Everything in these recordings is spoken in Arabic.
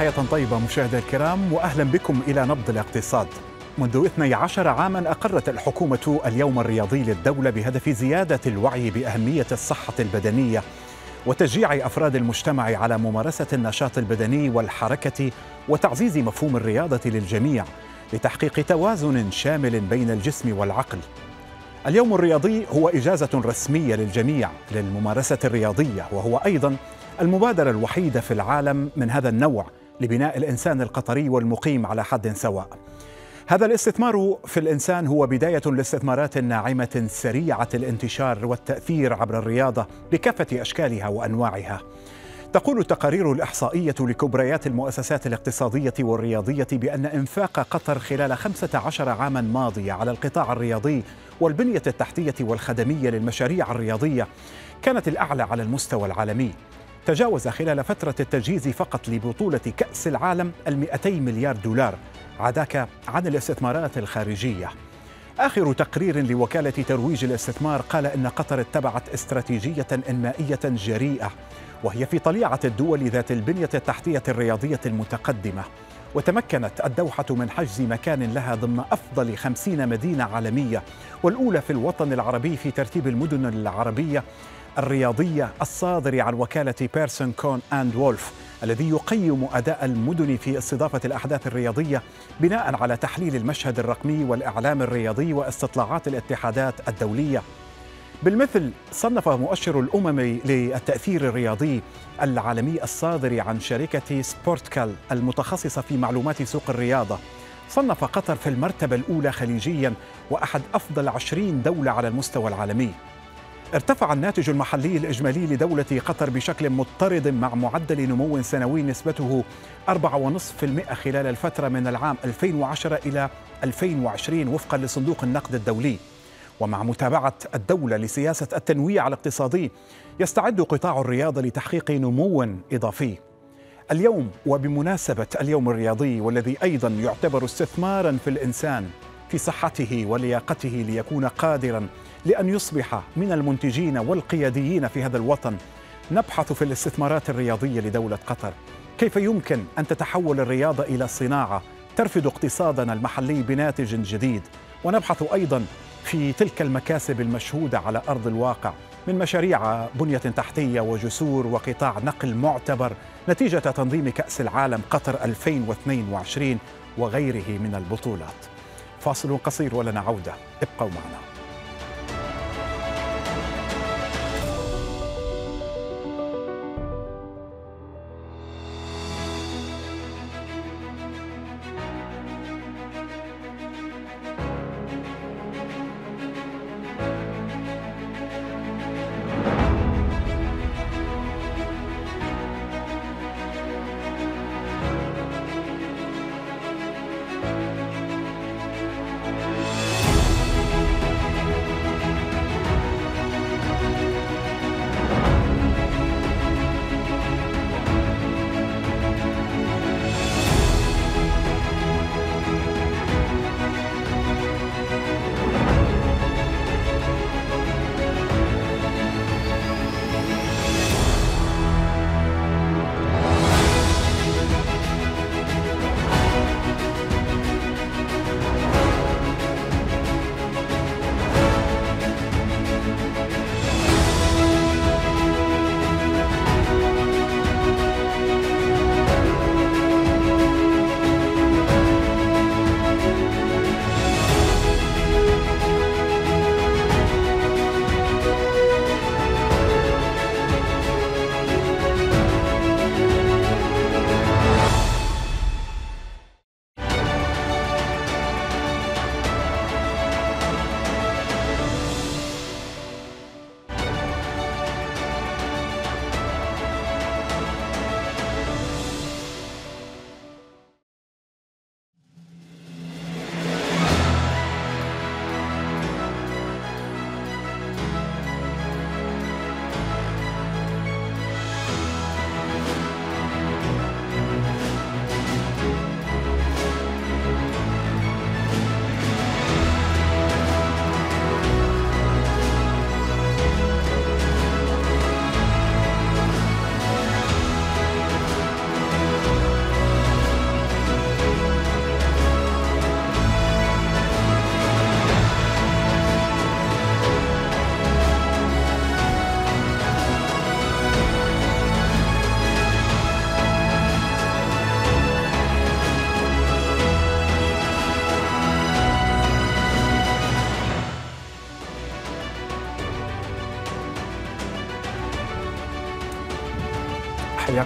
تحية طيبة مشاهدي الكرام وأهلا بكم إلى نبض الاقتصاد منذ 12 عاما أقرت الحكومة اليوم الرياضي للدولة بهدف زيادة الوعي بأهمية الصحة البدنية وتشجيع أفراد المجتمع على ممارسة النشاط البدني والحركة وتعزيز مفهوم الرياضة للجميع لتحقيق توازن شامل بين الجسم والعقل اليوم الرياضي هو إجازة رسمية للجميع للممارسة الرياضية وهو أيضا المبادرة الوحيدة في العالم من هذا النوع لبناء الانسان القطري والمقيم على حد سواء. هذا الاستثمار في الانسان هو بدايه لاستثمارات ناعمه سريعه الانتشار والتاثير عبر الرياضه بكافه اشكالها وانواعها. تقول التقارير الإحصائية لكبريات المؤسسات الاقتصادية والرياضية بأن إنفاق قطر خلال 15 عاما ماضية على القطاع الرياضي والبنية التحتية والخدمية للمشاريع الرياضية كانت الأعلى على المستوى العالمي تجاوز خلال فترة التجهيز فقط لبطولة كأس العالم ال200 مليار دولار عداك عن الاستثمارات الخارجية آخر تقرير لوكالة ترويج الاستثمار قال أن قطر اتبعت استراتيجية إنمائية جريئة وهي في طليعة الدول ذات البنية التحتية الرياضية المتقدمة وتمكنت الدوحة من حجز مكان لها ضمن أفضل خمسين مدينة عالمية والأولى في الوطن العربي في ترتيب المدن العربية الرياضية الصادر عن وكالة بيرسون كون أند وولف الذي يقيم أداء المدن في استضافة الأحداث الرياضية بناء على تحليل المشهد الرقمي والإعلام الرياضي واستطلاعات الاتحادات الدولية بالمثل صنف مؤشر الأمم للتأثير الرياضي العالمي الصادر عن شركة سبورتكال المتخصصة في معلومات سوق الرياضة صنف قطر في المرتبة الأولى خليجيا وأحد أفضل عشرين دولة على المستوى العالمي ارتفع الناتج المحلي الإجمالي لدولة قطر بشكل مضطرد مع معدل نمو سنوي نسبته 4.5% خلال الفترة من العام 2010 إلى 2020 وفقا لصندوق النقد الدولي ومع متابعة الدولة لسياسة التنويع الاقتصادي يستعد قطاع الرياضة لتحقيق نمو إضافي اليوم وبمناسبة اليوم الرياضي والذي أيضا يعتبر استثمارا في الإنسان في صحته ولياقته ليكون قادرا لأن يصبح من المنتجين والقياديين في هذا الوطن نبحث في الاستثمارات الرياضية لدولة قطر كيف يمكن أن تتحول الرياضة إلى صناعة ترفد اقتصادنا المحلي بناتج جديد ونبحث أيضا في تلك المكاسب المشهودة على أرض الواقع من مشاريع بنية تحتية وجسور وقطاع نقل معتبر نتيجة تنظيم كأس العالم قطر 2022 وغيره من البطولات فاصل قصير ولنا عودة ابقوا معنا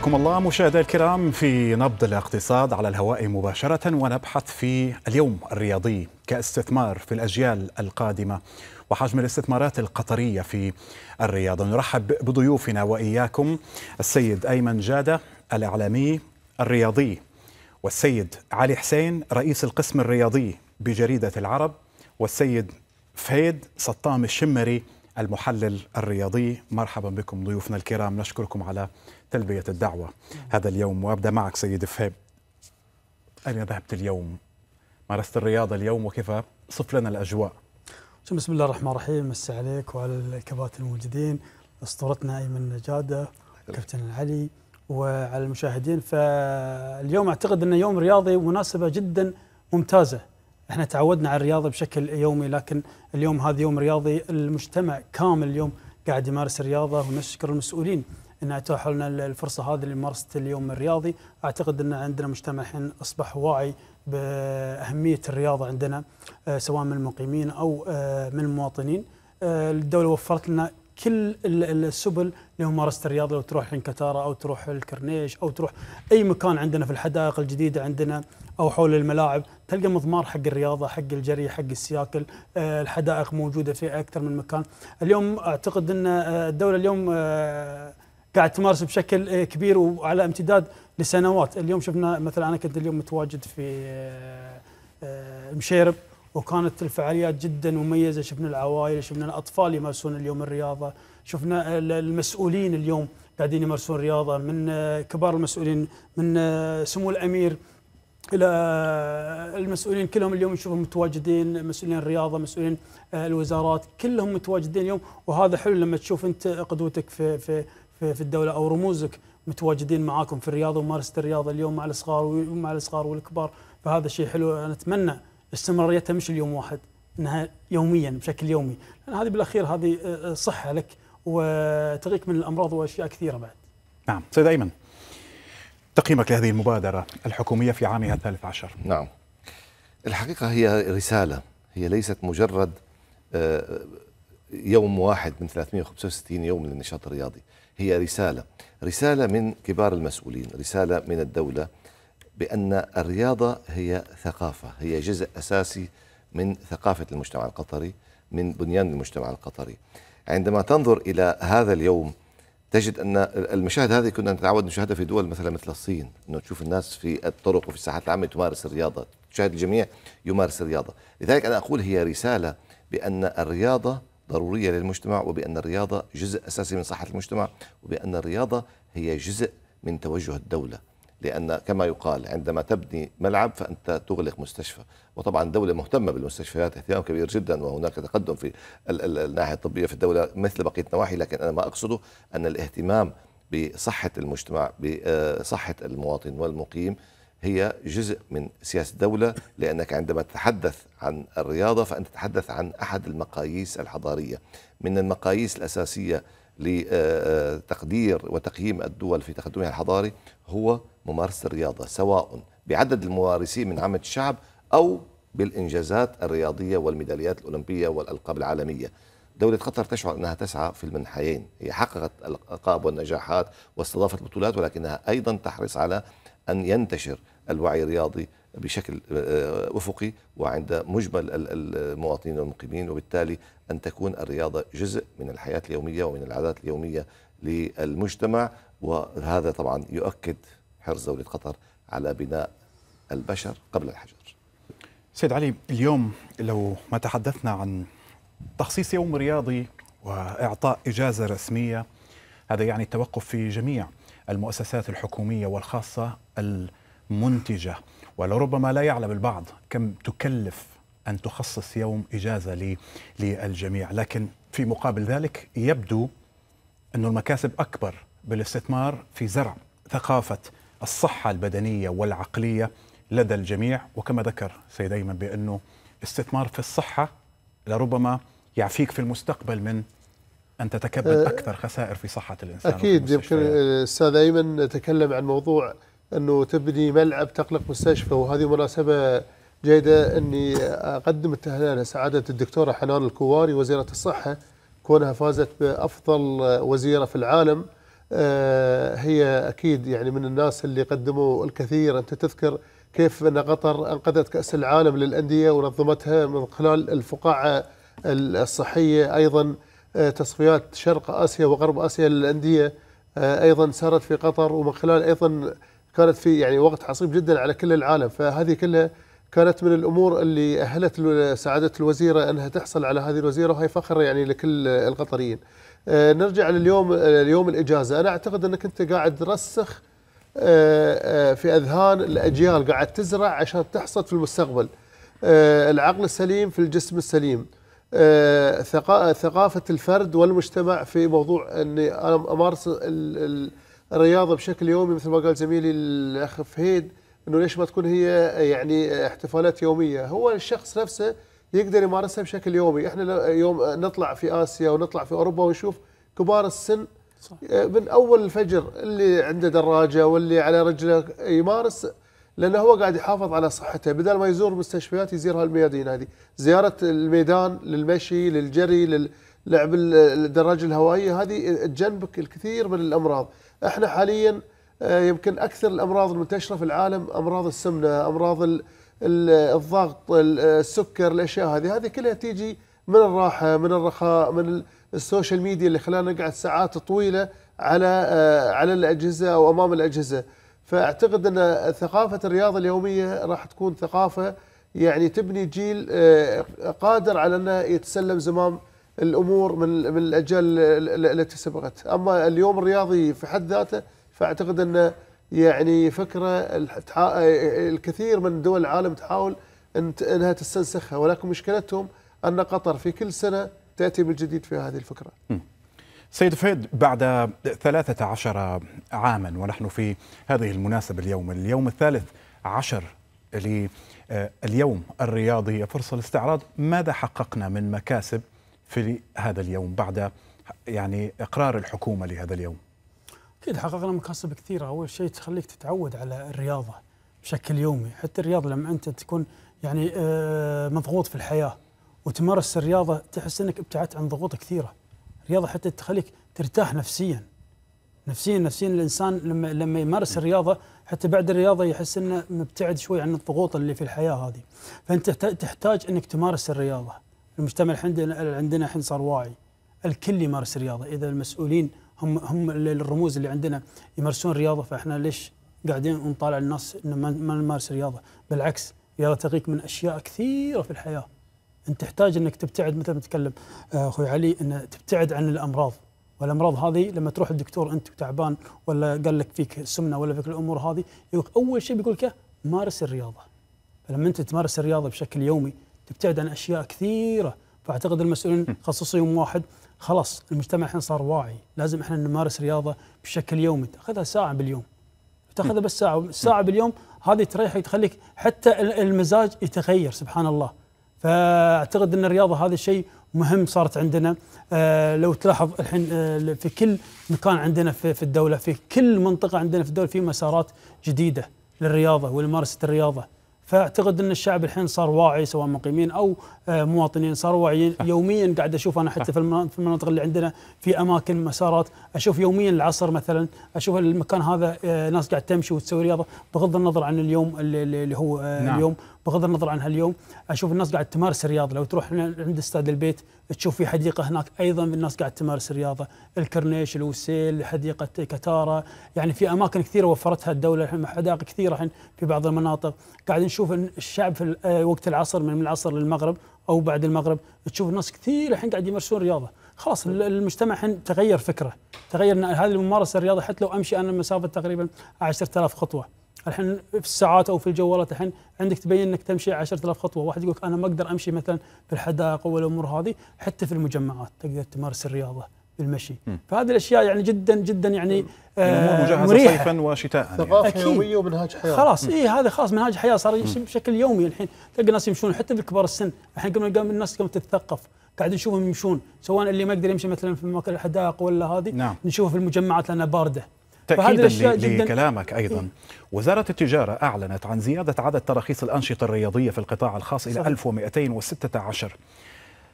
حياكم الله مشاهدي الكرام في نبض الاقتصاد على الهواء مباشرة ونبحث في اليوم الرياضي كاستثمار في الأجيال القادمة وحجم الاستثمارات القطرية في الرياضة نرحب بضيوفنا وإياكم السيد أيمن جادة الإعلامي الرياضي والسيد علي حسين رئيس القسم الرياضي بجريدة العرب والسيد فهيد سطام الشمري المحلل الرياضي مرحبا بكم ضيوفنا الكرام نشكركم على تلبية الدعوة هذا اليوم وأبدأ معك سيد فهيم أين ذهبت اليوم؟ مارست الرياضة اليوم وكيف صف لنا الأجواء؟ بسم الله الرحمن الرحيم مسي عليك وعلى الكبات الموجودين اسطورتنا ايمن نجاده كابتن علي وعلى المشاهدين فاليوم اعتقد انه يوم رياضي ومناسبه جدا ممتازه احنا تعودنا على الرياضه بشكل يومي لكن اليوم هذا يوم رياضي المجتمع كامل اليوم قاعد يمارس الرياضه ونشكر المسؤولين ان اتاحوا لنا الفرصه هذه لممارسه اليوم الرياضي، اعتقد ان عندنا مجتمع الحين اصبح واعي باهميه الرياضه عندنا آه، سواء من المقيمين او آه، من المواطنين. آه، الدوله وفرت لنا كل السبل لممارسه الرياضه لو تروح الحين كتاره او تروح الكرنيش او تروح اي مكان عندنا في الحدائق الجديده عندنا او حول الملاعب تلقى مضمار حق الرياضه حق الجري حق السياكل آه، الحدائق موجوده في اكثر من مكان اليوم اعتقد ان آه، الدوله اليوم آه، قاعد تمارس بشكل كبير وعلى امتداد لسنوات اليوم شفنا مثلا انا كنت اليوم متواجد في مشيرب وكانت الفعاليات جدا مميزه شفنا العوائل شفنا الاطفال يمارسون اليوم الرياضه شفنا المسؤولين اليوم قاعدين يمارسون رياضه من كبار المسؤولين من سمو الامير الى المسؤولين كلهم اليوم نشوفهم متواجدين مسؤولين الرياضه مسؤولين آه، الوزارات كلهم متواجدين اليوم وهذا حلو لما تشوف انت قدوتك في في في, في الدوله او رموزك متواجدين معاكم في الرياضه وممارسه الرياضه اليوم مع الصغار ومع الصغار والكبار فهذا شيء حلو انا اتمنى استمراريتها مش اليوم واحد انها يوميا بشكل يومي لان هذه بالاخير هذه آه، صحه لك وتغيك من الامراض واشياء كثيره بعد. نعم سيد ايمن تقييمك لهذه المبادرة الحكومية في عامها الثالث عشر نعم الحقيقة هي رسالة هي ليست مجرد آه، يوم واحد من 365 يوم للنشاط الرياضي هي رسالة رسالة من كبار المسؤولين رسالة من الدولة بأن الرياضة هي ثقافة هي جزء أساسي من ثقافة المجتمع القطري من بنيان المجتمع القطري عندما تنظر إلى هذا اليوم تجد ان المشاهد هذه كنا نتعود نشاهدها في دول مثلا مثل الصين انه تشوف الناس في الطرق وفي الساحات العامه تمارس الرياضه تشاهد الجميع يمارس الرياضه لذلك انا اقول هي رساله بان الرياضه ضروريه للمجتمع وبان الرياضه جزء اساسي من صحه المجتمع وبان الرياضه هي جزء من توجه الدوله لأن كما يقال عندما تبني ملعب فأنت تغلق مستشفى وطبعا الدوله مهتمة بالمستشفيات اهتمام كبير جدا وهناك تقدم في الناحية الطبية في الدولة مثل بقية النواحي لكن أنا ما أقصده أن الاهتمام بصحة المجتمع بصحة المواطن والمقيم هي جزء من سياسة الدولة لأنك عندما تتحدث عن الرياضة فأنت تتحدث عن أحد المقاييس الحضارية من المقاييس الأساسية لتقدير وتقييم الدول في تقدمها الحضاري هو ممارسة الرياضة سواء بعدد الممارسين من عامة الشعب أو بالإنجازات الرياضية والميداليات الأولمبية والألقاب العالمية دولة قطر تشعر أنها تسعى في المنحيين هي حققت الألقاب والنجاحات واستضافت بطولات ولكنها أيضا تحرص على أن ينتشر الوعي الرياضي بشكل افقي آه، آه، وعند مجمل المواطنين والمقيمين وبالتالي ان تكون الرياضه جزء من الحياه اليوميه ومن العادات اليوميه للمجتمع وهذا طبعا يؤكد حرص دوله قطر على بناء البشر قبل الحجر. سيد علي اليوم لو ما تحدثنا عن تخصيص يوم رياضي واعطاء اجازه رسميه هذا يعني التوقف في جميع المؤسسات الحكوميه والخاصه المنتجه ولربما لا يعلم البعض كم تكلف أن تخصص يوم إجازة للجميع لكن في مقابل ذلك يبدو أن المكاسب أكبر بالاستثمار في زرع ثقافة الصحة البدنية والعقلية لدى الجميع وكما ذكر سيد أيمن بأنه استثمار في الصحة لربما يعفيك في المستقبل من أن تتكبد أه، أكثر خسائر في صحة الإنسان أكيد يمكن أستاذ أيمن تكلم عن موضوع أنه تبني ملعب تقلق مستشفى وهذه مناسبة جيدة أني أقدم التهنئه لسعادة الدكتورة حنان الكواري وزيرة الصحة كونها فازت بأفضل وزيرة في العالم آه، هي أكيد يعني من الناس اللي قدموا الكثير أنت تذكر كيف أن قطر أنقذت كأس العالم للأندية ونظمتها من خلال الفقاعة الصحية أيضا آه، تصفيات شرق آسيا وغرب آسيا للأندية آه، أيضا سارت في قطر ومن خلال أيضا كانت في يعني وقت عصيب جدا على كل العالم فهذه كلها كانت من الامور اللي اهلت سعاده الوزيره انها تحصل على هذه الوزيره وهي فخر يعني لكل القطريين. آه، نرجع لليوم اليوم آه، الاجازه، انا اعتقد انك انت قاعد ترسخ آه، في اذهان الاجيال قاعد تزرع عشان تحصد في المستقبل. العقل السليم في الجسم السليم. ثقافه الفرد والمجتمع في موضوع اني امارس ال ال الرياضه بشكل يومي مثل ما قال زميلي الاخ فهيد انه ليش ما تكون هي يعني احتفالات يوميه هو الشخص نفسه يقدر يمارسها بشكل يومي احنا يوم نطلع في اسيا ونطلع في اوروبا ونشوف كبار السن صح. آه، من اول الفجر اللي عنده دراجه واللي على رجله يمارس لانه هو قاعد يحافظ على صحته بدل ما يزور مستشفيات يزيرها الميادين هذه زياره الميدان للمشي للجري للعب الدراجه الهوائيه هذه تجنبك الكثير من الامراض احنا حاليا آه، يمكن اكثر الامراض المنتشره في العالم امراض السمنه امراض الضغط السكر الاشياء هذه هذه كلها تيجي من الراحه من الرخاء من السوشيال ميديا اللي خلانا نقعد ساعات طويله على آه، على الاجهزه او امام الاجهزه فاعتقد ان ثقافه الرياضه اليوميه راح تكون ثقافه يعني تبني جيل آه، قادر على انه يتسلم زمام الامور من الاجيال التي سبقت، اما اليوم الرياضي في حد ذاته فاعتقد انه يعني فكره اه الكثير من دول العالم تحاول انها تستنسخها ولكن مشكلتهم ان قطر في كل سنه تاتي بالجديد في هذه الفكره. سيد فهد بعد 13 عاما ونحن في هذه المناسبه اليوم، اليوم الثالث عشر لليوم الرياضي فرصه لاستعراض ماذا حققنا من مكاسب في هذا اليوم بعد يعني اقرار الحكومه لهذا اليوم؟ اكيد حققنا مكاسب كثيره، اول شيء تخليك تتعود على الرياضه بشكل يومي، حتى الرياضه لما انت تكون يعني آه، مضغوط في الحياه وتمارس الرياضه تحس انك ابتعدت عن ضغوط كثيره. الرياضه حتى تخليك ترتاح نفسيا. نفسيا نفسيا الانسان لما لما يمارس الرياضه حتى بعد الرياضه يحس انه مبتعد شوي عن الضغوط اللي في الحياه هذه. فانت تحتاج انك تمارس الرياضه. المجتمع عندنا عندنا الحين صار واعي الكل يمارس رياضه اذا المسؤولين هم هم الرموز اللي عندنا يمارسون رياضه فاحنا ليش قاعدين نطالع الناس انه ما نمارس رياضه بالعكس الرياضه تغيك من اشياء كثيره في الحياه انت تحتاج انك تبتعد مثل ما تكلم آه، اخوي علي ان تبتعد عن الامراض والامراض هذه لما تروح الدكتور انت تعبان ولا قال لك فيك سمنه ولا فيك الامور هذه يقول اول شيء بيقول لك مارس الرياضه فلما انت تمارس الرياضه بشكل يومي تبتعد عن اشياء كثيره فاعتقد المسؤولين خصصوا يوم واحد خلاص المجتمع الحين صار واعي لازم احنا نمارس رياضه بشكل يومي تاخذها ساعه باليوم تاخذها بس ساعه ساعه باليوم هذه تريحك تخليك حتى المزاج يتغير سبحان الله فاعتقد ان الرياضه هذا الشيء مهم صارت عندنا آه لو تلاحظ الحين آه في كل مكان عندنا في, في الدوله في كل منطقه عندنا في الدوله في مسارات جديده للرياضه ولممارسه الرياضه فاعتقد ان الشعب الحين صار واعي سواء مقيمين او آه، مواطنين صاروا واعيين يوميا قاعد اشوف انا حتى في المناطق اللي عندنا في اماكن مسارات اشوف يوميا العصر مثلا اشوف المكان هذا آه، ناس قاعد تمشي وتسوي رياضه بغض النظر عن اليوم اللي, هو آه، نعم. اليوم بغض النظر عنها اليوم اشوف الناس قاعد تمارس الرياضه لو تروح عند استاد البيت تشوف في حديقه هناك ايضا الناس قاعد تمارس الرياضه الكرنيش الوسيل حديقه كتاره يعني في اماكن كثيره وفرتها الدوله حدائق كثيره الحين في بعض المناطق قاعد نشوف الشعب في آه، وقت العصر من العصر للمغرب او بعد المغرب تشوف الناس كثير الحين قاعد يمارسون رياضه خلاص المجتمع الحين تغير فكره تغير هذه الممارسه الرياضه حتى لو امشي انا مسافه تقريبا 10000 خطوه الحين في الساعات او في الجوالات الحين عندك تبين انك تمشي 10000 خطوه، واحد يقول انا ما اقدر امشي مثلا في الحدائق والامور هذه، حتى في المجمعات تقدر تمارس الرياضه بالمشي، فهذه الاشياء يعني جدا جدا يعني, يعني آه مريحه صيفا وشتاء يعني. ثقافه يوميه ومنهاج حياه خلاص اي هذا خلاص منهاج حياه صار بشكل يومي الحين تلقى الناس يمشون حتى في كبار السن، الحين قبل الناس قامت تتثقف قاعد نشوفهم يمشون سواء اللي ما يقدر يمشي مثلا في الحدائق ولا هذه نعم. نشوفه في المجمعات لانها بارده تأكيدا لكلامك أيضا إيه. وزارة التجارة أعلنت عن زيادة عدد تراخيص الأنشطة الرياضية في القطاع الخاص صحيح. إلى 1216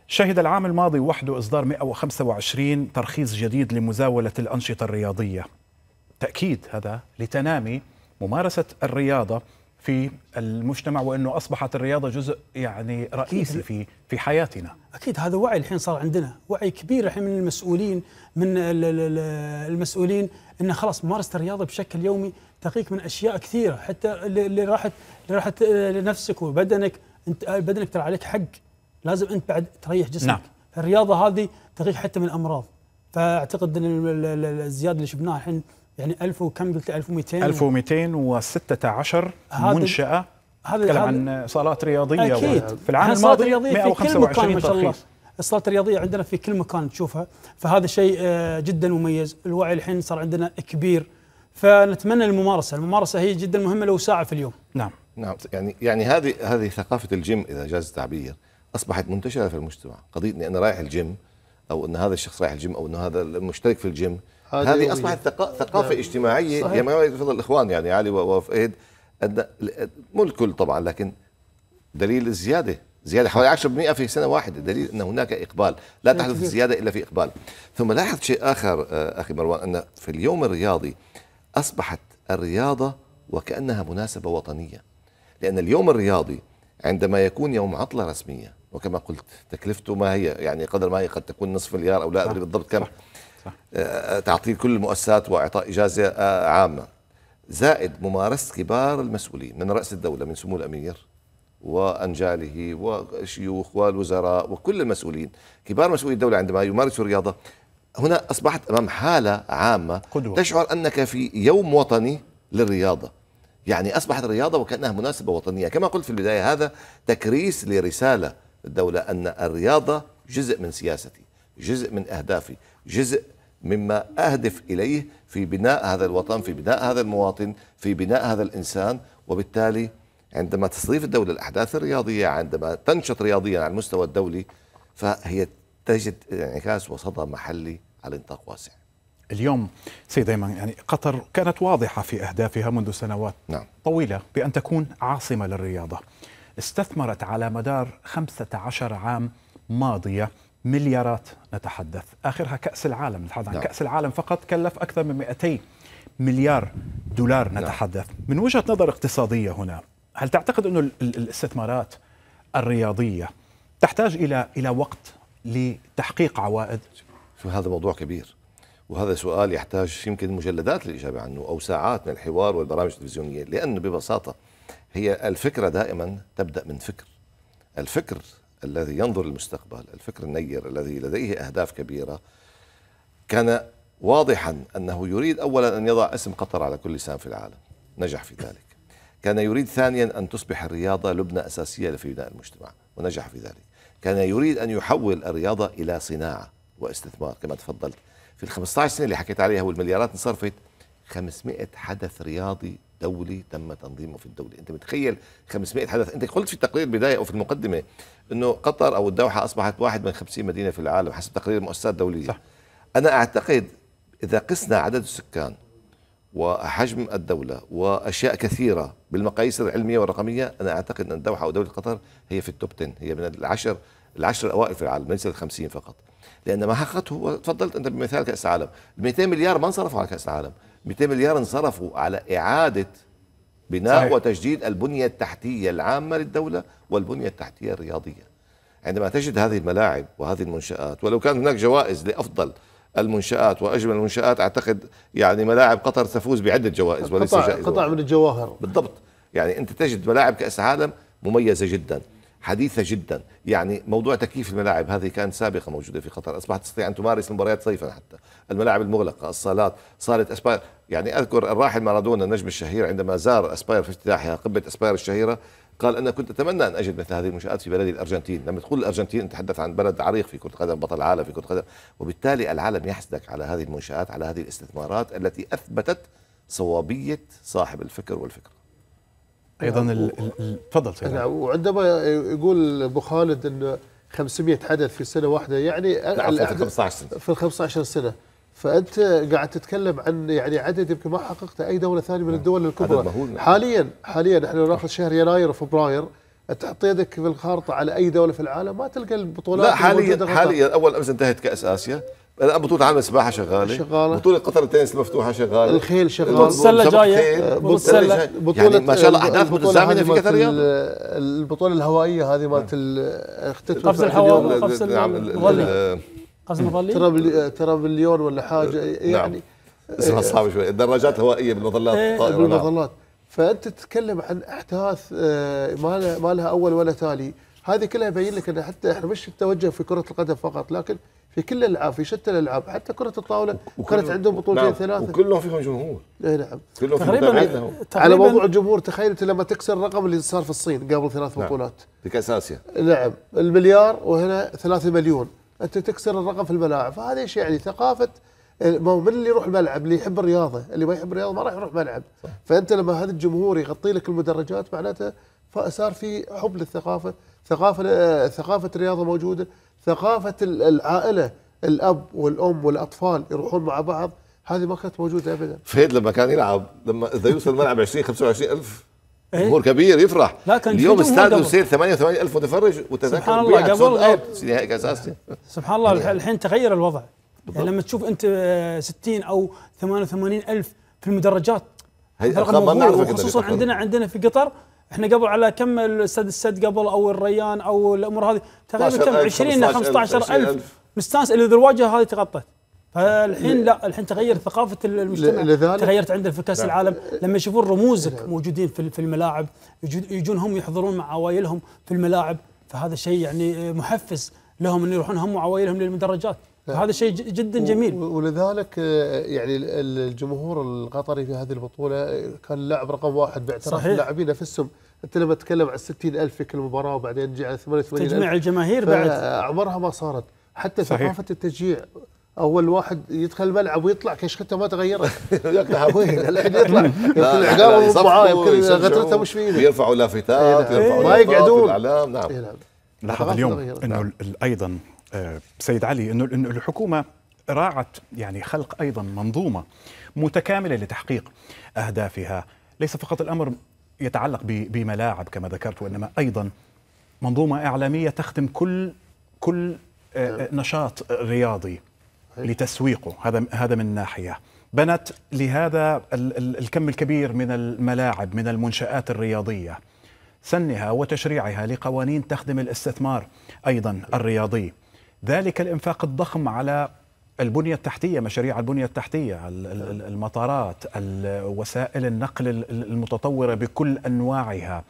شهد العام الماضي وحده إصدار 125 ترخيص جديد لمزاولة الأنشطة الرياضية تأكيد هذا لتنامي ممارسة الرياضة في المجتمع وانه اصبحت الرياضه جزء يعني رئيسي في في حياتنا اكيد هذا وعي الحين صار عندنا وعي كبير الحين من المسؤولين من المسؤولين انه خلاص ممارسه الرياضه بشكل يومي تقيك من اشياء كثيره حتى اللي راحت اللي راحت لنفسك وبدنك انت بدنك ترى عليك حق لازم انت بعد تريح جسمك نعم. الرياضه هذه تقيك حتى من الامراض فاعتقد ان الزياده اللي شفناها الحين يعني 1000 وكم قلت 1200 1216 منشأه هذا تتكلم عن صالات رياضيه أكيد. في العام الماضي رياضية 125 في كل مكان ترخيص الصالات الرياضيه عندنا في كل مكان تشوفها فهذا شيء آه، جدا مميز الوعي الحين صار عندنا كبير فنتمنى الممارسه الممارسه هي جدا مهمه لو ساعه في اليوم نعم نعم يعني يعني هذه هذه ثقافه الجيم اذا جاز التعبير اصبحت منتشره في المجتمع قضيه اني انا رايح الجيم او ان هذا الشخص رايح الجيم او انه هذا المشترك في الجيم هذه اصبحت ثقافه نعم. اجتماعيه صحيح. يعني يفضل الاخوان يعني علي ان مو الكل طبعا لكن دليل الزياده زيادة حوالي 10% في سنة واحدة دليل أن هناك إقبال لا تحدث الزيادة إلا في إقبال ثم لاحظ شيء آخر آه، أخي مروان أن في اليوم الرياضي أصبحت الرياضة وكأنها مناسبة وطنية لأن اليوم الرياضي عندما يكون يوم عطلة رسمية وكما قلت تكلفته ما هي يعني قدر ما هي قد تكون نصف مليار أو لا أدري بالضبط كم صح. آه، تعطيل كل المؤسسات واعطاء اجازه آه، عامه زائد ممارسه كبار المسؤولين من راس الدوله من سمو الامير وانجاله وشيوخ والوزراء وكل المسؤولين كبار مسؤولي الدوله عندما يمارسوا الرياضه هنا اصبحت امام حاله عامه قدوة. تشعر انك في يوم وطني للرياضه يعني اصبحت الرياضه وكانها مناسبه وطنيه كما قلت في البدايه هذا تكريس لرساله الدوله ان الرياضه جزء من سياستي جزء من اهدافي جزء مما أهدف إليه في بناء هذا الوطن في بناء هذا المواطن في بناء هذا الإنسان وبالتالي عندما تستضيف الدولة الأحداث الرياضية عندما تنشط رياضيا على المستوى الدولي فهي تجد انعكاس وصدى محلي على نطاق واسع اليوم سيد ايمن يعني قطر كانت واضحه في اهدافها منذ سنوات نعم. طويله بان تكون عاصمه للرياضه استثمرت على مدار 15 عام ماضيه مليارات نتحدث آخرها كأس العالم نتحدث عن نعم. كأس العالم فقط كلف أكثر من 200 مليار دولار نعم. نتحدث نعم. من وجهة نظر اقتصادية هنا هل تعتقد أن الاستثمارات الرياضية تحتاج إلى إلى وقت لتحقيق عوائد؟ هذا موضوع كبير وهذا سؤال يحتاج يمكن مجلدات للإجابة عنه أو ساعات من الحوار والبرامج التلفزيونية لأنه ببساطة هي الفكرة دائما تبدأ من فكر الفكر الذي ينظر للمستقبل الفكر النير الذي لديه أهداف كبيرة كان واضحا أنه يريد أولا أن يضع اسم قطر على كل لسان في العالم نجح في ذلك كان يريد ثانيا أن تصبح الرياضة لبنى أساسية في بناء المجتمع ونجح في ذلك كان يريد أن يحول الرياضة إلى صناعة واستثمار كما تفضلت في ال 15 سنة اللي حكيت عليها والمليارات انصرفت 500 حدث رياضي دولي تم تنظيمه في الدوله انت متخيل 500 حدث انت قلت في التقرير البدايه او في المقدمه انه قطر او الدوحه اصبحت واحد من 50 مدينه في العالم حسب تقرير مؤسسات دوليه صح. انا اعتقد اذا قسنا عدد السكان وحجم الدوله واشياء كثيره بالمقاييس العلميه والرقميه انا اعتقد ان الدوحه او دوله قطر هي في التوب 10 هي من العشر العشر الاوائل في العالم ليس ال 50 فقط لان ما حققته تفضلت انت بمثال كاس العالم ال 200 مليار ما انصرفوا على كاس العالم 200 مليار انصرفوا على اعاده بناء صحيح. وتجديد البنيه التحتيه العامه للدوله والبنيه التحتيه الرياضيه. عندما تجد هذه الملاعب وهذه المنشات ولو كان هناك جوائز لافضل المنشآت وأجمل المنشآت أعتقد يعني ملاعب قطر تفوز بعدة جوائز وليس جائزة قطع من الجواهر بالضبط يعني أنت تجد ملاعب كأس عالم مميزة جدا حديثة جدا يعني موضوع تكييف الملاعب هذه كانت سابقة موجودة في قطر أصبحت تستطيع أن تمارس المباريات صيفا حتى الملاعب المغلقة الصالات صارت أسباير يعني أذكر الراحل مارادونا النجم الشهير عندما زار أسباير في افتتاحها قبة أسباير الشهيرة قال أنا كنت أتمنى أن أجد مثل هذه المنشآت في بلدي الأرجنتين لما تقول الأرجنتين نتحدث عن بلد عريق في كرة قدم بطل عالم في كرة قدم وبالتالي العالم يحسدك على هذه المنشآت على هذه الاستثمارات التي أثبتت صوابية صاحب الفكر والفكرة ايضا تفضل سيدنا نعم، وعندما يقول ابو خالد انه 500 حدث في سنه واحده يعني في 15 سنه في 15 سنه فانت قاعد تتكلم عن يعني عدد يمكن ما حققته اي دوله ثانيه من نعم، الدول الكبرى نعم. حاليا حاليا احنا ناخذ شهر يناير وفبراير تحط يدك في الخارطه على اي دوله في العالم ما تلقى البطولات لا حاليا حاليا اول امس انتهت كاس اسيا الان بطوله عالم السباحه شغاله شغاله بطوله قطر التنس المفتوحه شغاله الخيل آه، بطولة السله جايه السله بطوله يعني ما شاء الله احداث متزامنه في كثر رياض البطوله الهوائيه هذه مالت اختتمت قفز الهواء قفز نعم، قفز المظلي ترى ترى باليون ولا حاجه نعم. يعني-, يعني اسمها صعب شوي الدراجات الهوائيه بالمظلات الطائره إيه. نعم. بالمظلات فانت تتكلم عن احداث آه، ما لها اول ولا تالي هذه كلها يبين لك ان حتى احنا مش التوجه في كره القدم فقط لكن في كل الالعاب في شتى الالعاب حتى كره الطاوله كانت عندهم بطولتين نعم. ثلاثه وكلهم فيهم جمهور اي نعم كلهم تقريبا على موضوع الجمهور تخيل انت لما تكسر الرقم اللي صار في الصين قبل ثلاث نعم. بطولات كاس اسيا نعم المليار وهنا 3 مليون انت تكسر الرقم في الملاعب فهذا ايش يعني ثقافه ما هو من اللي يروح الملعب اللي يحب الرياضه اللي ما يحب الرياضه ما راح يروح ملعب فانت لما هذا الجمهور يغطي لك المدرجات معناته فصار في حب للثقافه ثقافه ثقافه الرياضه موجوده ثقافه العائله الاب والام والاطفال يروحون مع بعض هذه ما كانت موجوده ابدا فهد لما كان يلعب لما اذا يوصل الملعب 20 25 الف إيه؟ جمهور كبير يفرح لا كان اليوم استاد يصير 88 الف متفرج وتذكر سبحان الله قبل نهائي كاس اسيا سبحان الله الحين تغير الوضع يعني لما تشوف انت 60 آه، او 88 الف في المدرجات هي رقم ما نعرفه خصوصا عندنا عندنا في قطر احنا قبل على كم السد السد قبل او الريان او الامور هذه تقريبا كم 20 الى 15000 مستانس اذا الواجهه هذه تغطت فالحين لا الحين تغير ثقافه المجتمع لذلك تغيرت عندنا في كاس العالم لما يشوفون رموزك موجودين في الملاعب يجون هم يحضرون مع عوائلهم في الملاعب فهذا شيء يعني آه، محفز لهم ان يروحون هم وعوائلهم للمدرجات نعم. هذا شيء جدا جميل ولذلك آه، يعني الجمهور القطري في هذه البطوله آه، كان لاعب رقم واحد باعتراف اللاعبين نفسهم انت لما تتكلم عن 60000 في كل مباراه وبعدين تجي على 88 تجميع الجماهير بعد عمرها ما صارت حتى صحيح. ثقافه التشجيع اول واحد يدخل الملعب ويطلع كشخته ما تغيرت يقطع وين الحين يطلع العقاب معاه يمكن غترته مش فيه يرفعوا لافتات إيه، نعم. يرفعوا ما يقعدون نعم, إيه، نعم. لاحظ اليوم انه ايضا آه، سيد علي انه الحكومه راعت يعني خلق ايضا منظومه متكامله لتحقيق اهدافها، ليس فقط الامر يتعلق بملاعب كما ذكرت وانما ايضا منظومه اعلاميه تخدم كل كل آه، آه، نشاط رياضي لتسويقه هذا هذا من ناحيه بنت لهذا الكم الكبير من الملاعب من المنشآت الرياضية سنها وتشريعها لقوانين تخدم الاستثمار أيضا الرياضي ذلك الانفاق الضخم على البنية التحتية مشاريع البنية التحتية المطارات وسائل النقل المتطورة بكل أنواعها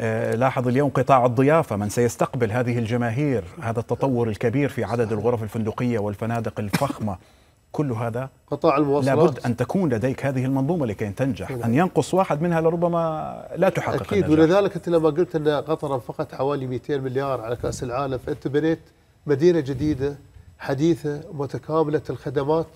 آه، لاحظ اليوم قطاع الضيافة من سيستقبل هذه الجماهير هذا التطور الكبير في عدد الغرف الفندقية والفنادق الفخمة كل هذا قطاع المواصلات لابد أن تكون لديك هذه المنظومة لكي تنجح نعم. أن ينقص واحد منها لربما لا تحقق أكيد ولذلك أنت لما قلت أن قطر انفقت حوالي 200 مليار على كأس العالم فأنت بنيت مدينة جديدة حديثة متكاملة الخدمات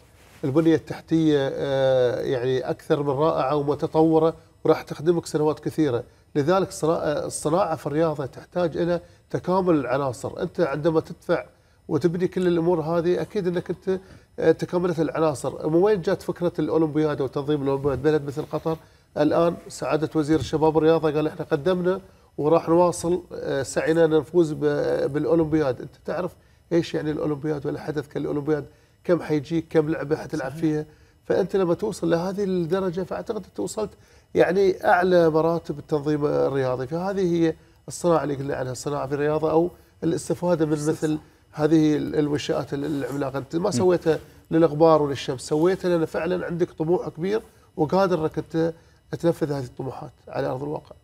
البنية التحتية آه، يعني أكثر من رائعة ومتطورة وراح تخدمك سنوات كثيرة لذلك الصناعة في الرياضة تحتاج إلى تكامل العناصر أنت عندما تدفع وتبني كل الأمور هذه أكيد أنك أنت آه، تكاملت العناصر من وين جات فكرة الأولمبياد وتنظيم الأولمبياد بلد مثل قطر الآن سعادة وزير الشباب والرياضة قال إحنا قدمنا وراح نواصل آه، سعينا نفوز بالاولمبياد انت تعرف ايش يعني الاولمبياد ولا حدث كالاولمبياد كم حيجيك كم لعبه حتلعب فيها فانت لما توصل لهذه الدرجه فاعتقد انت وصلت يعني اعلى مراتب التنظيم الرياضي فهذه هي الصناعه اللي قلنا عنها الصناعه في الرياضه او الاستفاده من مثل هذه المنشات العملاقه انت ما سويتها للاغبار وللشمس سويتها لان فعلا عندك طموح كبير وقادر انك انت تنفذ هذه الطموحات على ارض الواقع.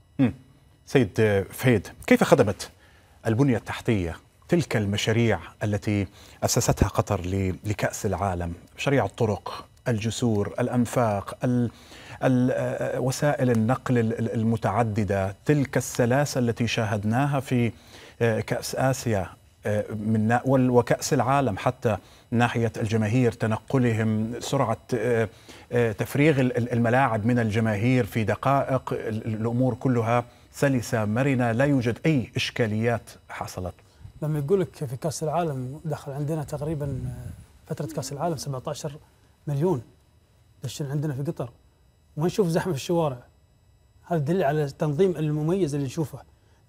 سيد فهيد كيف خدمت البنية التحتية تلك المشاريع التي أسستها قطر لكأس العالم مشاريع الطرق الجسور الأنفاق ال ال وسائل النقل المتعددة تلك السلاسل التي شاهدناها في آه، كأس آسيا آه، من وكأس العالم حتى ناحية الجماهير تنقلهم سرعة آه، تفريغ الملاعب من الجماهير في دقائق الأمور كلها سلسه مرنه لا يوجد اي اشكاليات حصلت لما يقول لك في كاس العالم دخل عندنا تقريبا آه، فتره كاس العالم 17 مليون دشن عندنا في قطر وما نشوف زحمه في الشوارع هذا دليل على التنظيم المميز اللي نشوفه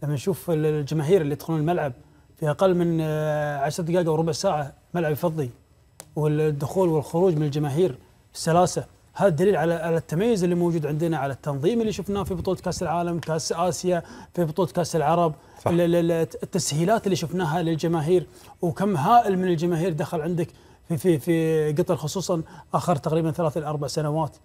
لما نشوف الجماهير اللي يدخلون الملعب في اقل من آه، عشر دقائق او ربع ساعه ملعب فضي والدخول والخروج من الجماهير السلاسه هذا دليل على على التميز اللي موجود عندنا على التنظيم اللي شفناه في بطوله كاس العالم كاس اسيا في بطوله كاس العرب صح. التسهيلات اللي شفناها للجماهير وكم هائل من الجماهير دخل عندك في في في قطر خصوصا اخر تقريبا ثلاث الى اربع سنوات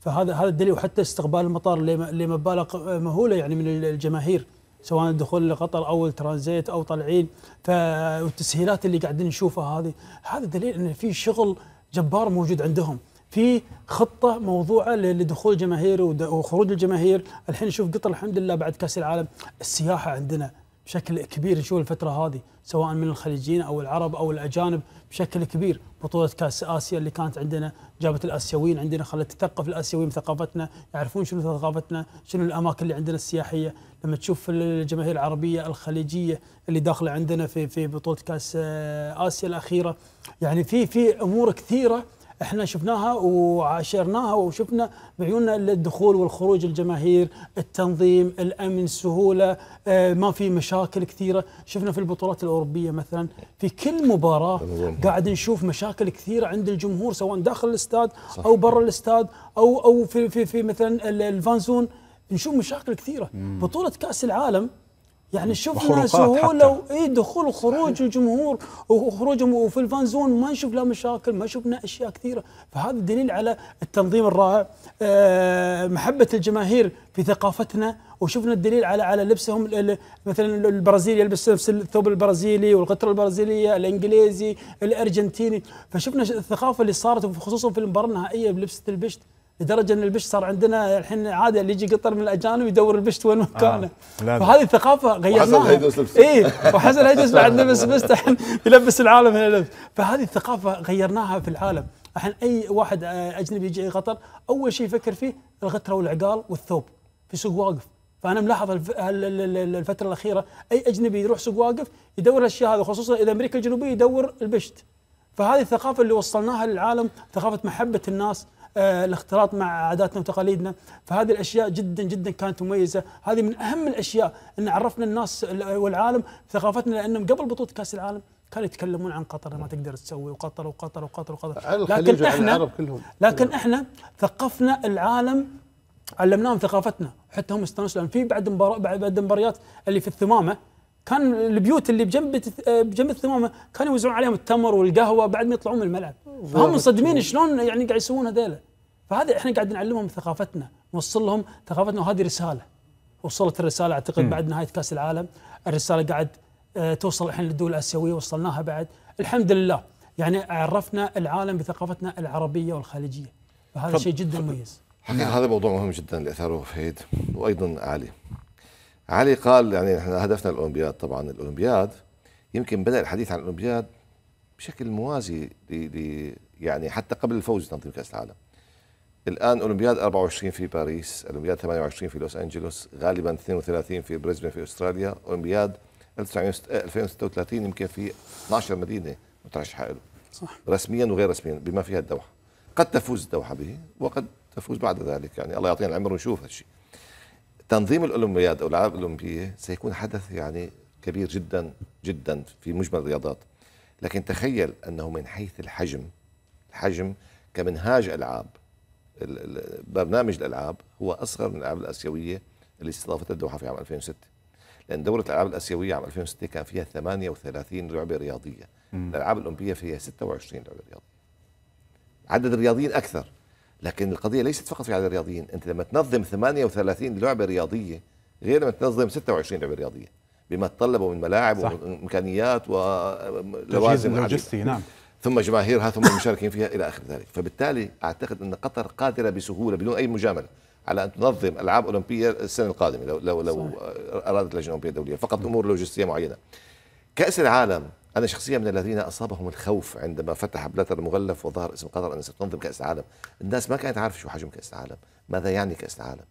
فهذا هذا الدليل وحتى استقبال المطار لمبالغ مهوله يعني من الجماهير سواء الدخول لقطر او الترانزيت او طالعين فالتسهيلات اللي قاعدين نشوفها هذه هذا دليل ان في شغل جبار موجود عندهم في خطه موضوعه لدخول الجماهير وخروج الجماهير الحين نشوف قطر الحمد لله بعد كاس العالم السياحه عندنا بشكل كبير نشوف الفتره هذه سواء من الخليجيين او العرب او الاجانب بشكل كبير بطوله كاس اسيا اللي كانت عندنا جابت الاسيويين عندنا خلت تثقف الاسيويين بثقافتنا يعرفون شنو ثقافتنا شنو الاماكن اللي عندنا السياحيه لما تشوف الجماهير العربيه الخليجيه اللي داخله عندنا في في بطوله كاس اسيا الاخيره يعني في في امور كثيره احنا شفناها وعاشرناها وشفنا بعيوننا الدخول والخروج الجماهير التنظيم الامن السهوله آه، ما في مشاكل كثيره شفنا في البطولات الاوروبيه مثلا في كل مباراه قاعد نشوف مشاكل كثيره عند الجمهور سواء داخل الاستاد او برا الاستاد او او في في, في مثلا الفانزون نشوف مشاكل كثيره بطوله كاس العالم يعني شفنا سهوله اي دخول وخروج وجمهور وخروجهم وفي الفان زون ما نشوف لا مشاكل ما شفنا اشياء كثيره فهذا دليل على التنظيم الرائع آه، محبه الجماهير في ثقافتنا وشفنا الدليل على على لبسهم مثلا البرازيلي يلبس نفس الثوب البرازيلي والقطره البرازيليه الانجليزي الارجنتيني فشفنا الثقافه اللي صارت خصوصا في المباراه النهائيه بلبسه البشت لدرجه ان البشت صار عندنا الحين عاده اللي يجي قطر من الاجانب يدور البشت وين مكانه آه. فهذه الثقافه غيرناها وحسن هيدوس لبسه اي وحسن هيدوس بعد لبس بس الحين يلبس العالم هنا لبس فهذه الثقافه غيرناها في العالم الحين اي واحد آه، اجنبي يجي قطر اول شيء يفكر فيه الغتره والعقال والثوب في سوق واقف فانا ملاحظ الفتره الاخيره اي اجنبي يروح سوق واقف يدور الاشياء هذه خصوصا اذا امريكا الجنوبيه يدور البشت فهذه الثقافه اللي وصلناها للعالم ثقافه محبه الناس آه، الاختلاط مع عاداتنا وتقاليدنا فهذه الاشياء جدا جدا كانت مميزه هذه من اهم الاشياء ان عرفنا الناس والعالم ثقافتنا لانهم قبل بطوله كاس العالم كانوا يتكلمون عن قطر ما تقدر تسوي وقطر وقطر وقطر وقطر لكن احنا كلهم. لكن احنا ثقفنا العالم علمناهم ثقافتنا حتى هم استانسوا لان في بعد مباراه بعد مباريات اللي في الثمامه كان البيوت اللي بجنب آه، بجنب الثمامه كانوا يوزعون عليهم التمر والقهوه بعد ما يطلعون من الملعب فهم منصدمين شلون يعني قاعد يسوون هذيلا فهذا احنا قاعد نعلمهم ثقافتنا نوصل لهم ثقافتنا وهذه رساله وصلت الرساله اعتقد بعد نهايه كاس العالم الرساله قاعد آه، توصل الحين للدول الاسيويه وصلناها بعد الحمد لله يعني عرفنا العالم بثقافتنا العربيه والخليجيه فهذا شيء جدا مميز نعم. هذا موضوع مهم جدا اللي اثاره فهيد وايضا علي علي قال يعني احنا هدفنا الاولمبياد طبعا الاولمبياد يمكن بدا الحديث عن الاولمبياد بشكل موازي ل يعني حتى قبل الفوز بتنظيم كاس العالم الان اولمبياد 24 في باريس اولمبياد 28 في لوس انجلوس غالبا 32 في بريزبن في استراليا اولمبياد 2036 يمكن في 12 مدينه مترشحه له صح رسميا وغير رسميا بما فيها الدوحه قد تفوز الدوحه به وقد تفوز بعد ذلك يعني الله يعطينا العمر ونشوف هالشيء تنظيم الأولمبياد أو الألعاب الأولمبية سيكون حدث يعني كبير جدا جدا في مجمل الرياضات لكن تخيل أنه من حيث الحجم الحجم كمنهاج ألعاب برنامج الألعاب هو أصغر من الألعاب الآسيوية اللي استضافتها الدوحة في عام 2006 لأن دورة الألعاب الآسيوية عام 2006 كان فيها 38 لعبة رياضية الألعاب الأولمبية فيها 26 لعبة رياضية عدد الرياضيين أكثر لكن القضيه ليست فقط في عدد الرياضيين انت لما تنظم 38 لعبه رياضيه غير لما تنظم 26 لعبه رياضيه بما تطلبه من ملاعب صح. وامكانيات ولوازم لوجستي نعم ثم جماهيرها ثم المشاركين فيها الى اخر ذلك فبالتالي اعتقد ان قطر قادره بسهوله بدون اي مجامله على ان تنظم العاب اولمبيه السنه القادمه لو لو, لو ارادت اللجنه الاولمبيه الدوليه فقط امور لوجستيه معينه كاس العالم أنا شخصيا من الذين أصابهم الخوف عندما فتح بلاتر المغلف وظهر اسم قطر أن ستنظم كأس العالم الناس ما كانت عارفة شو حجم كأس العالم ماذا يعني كأس العالم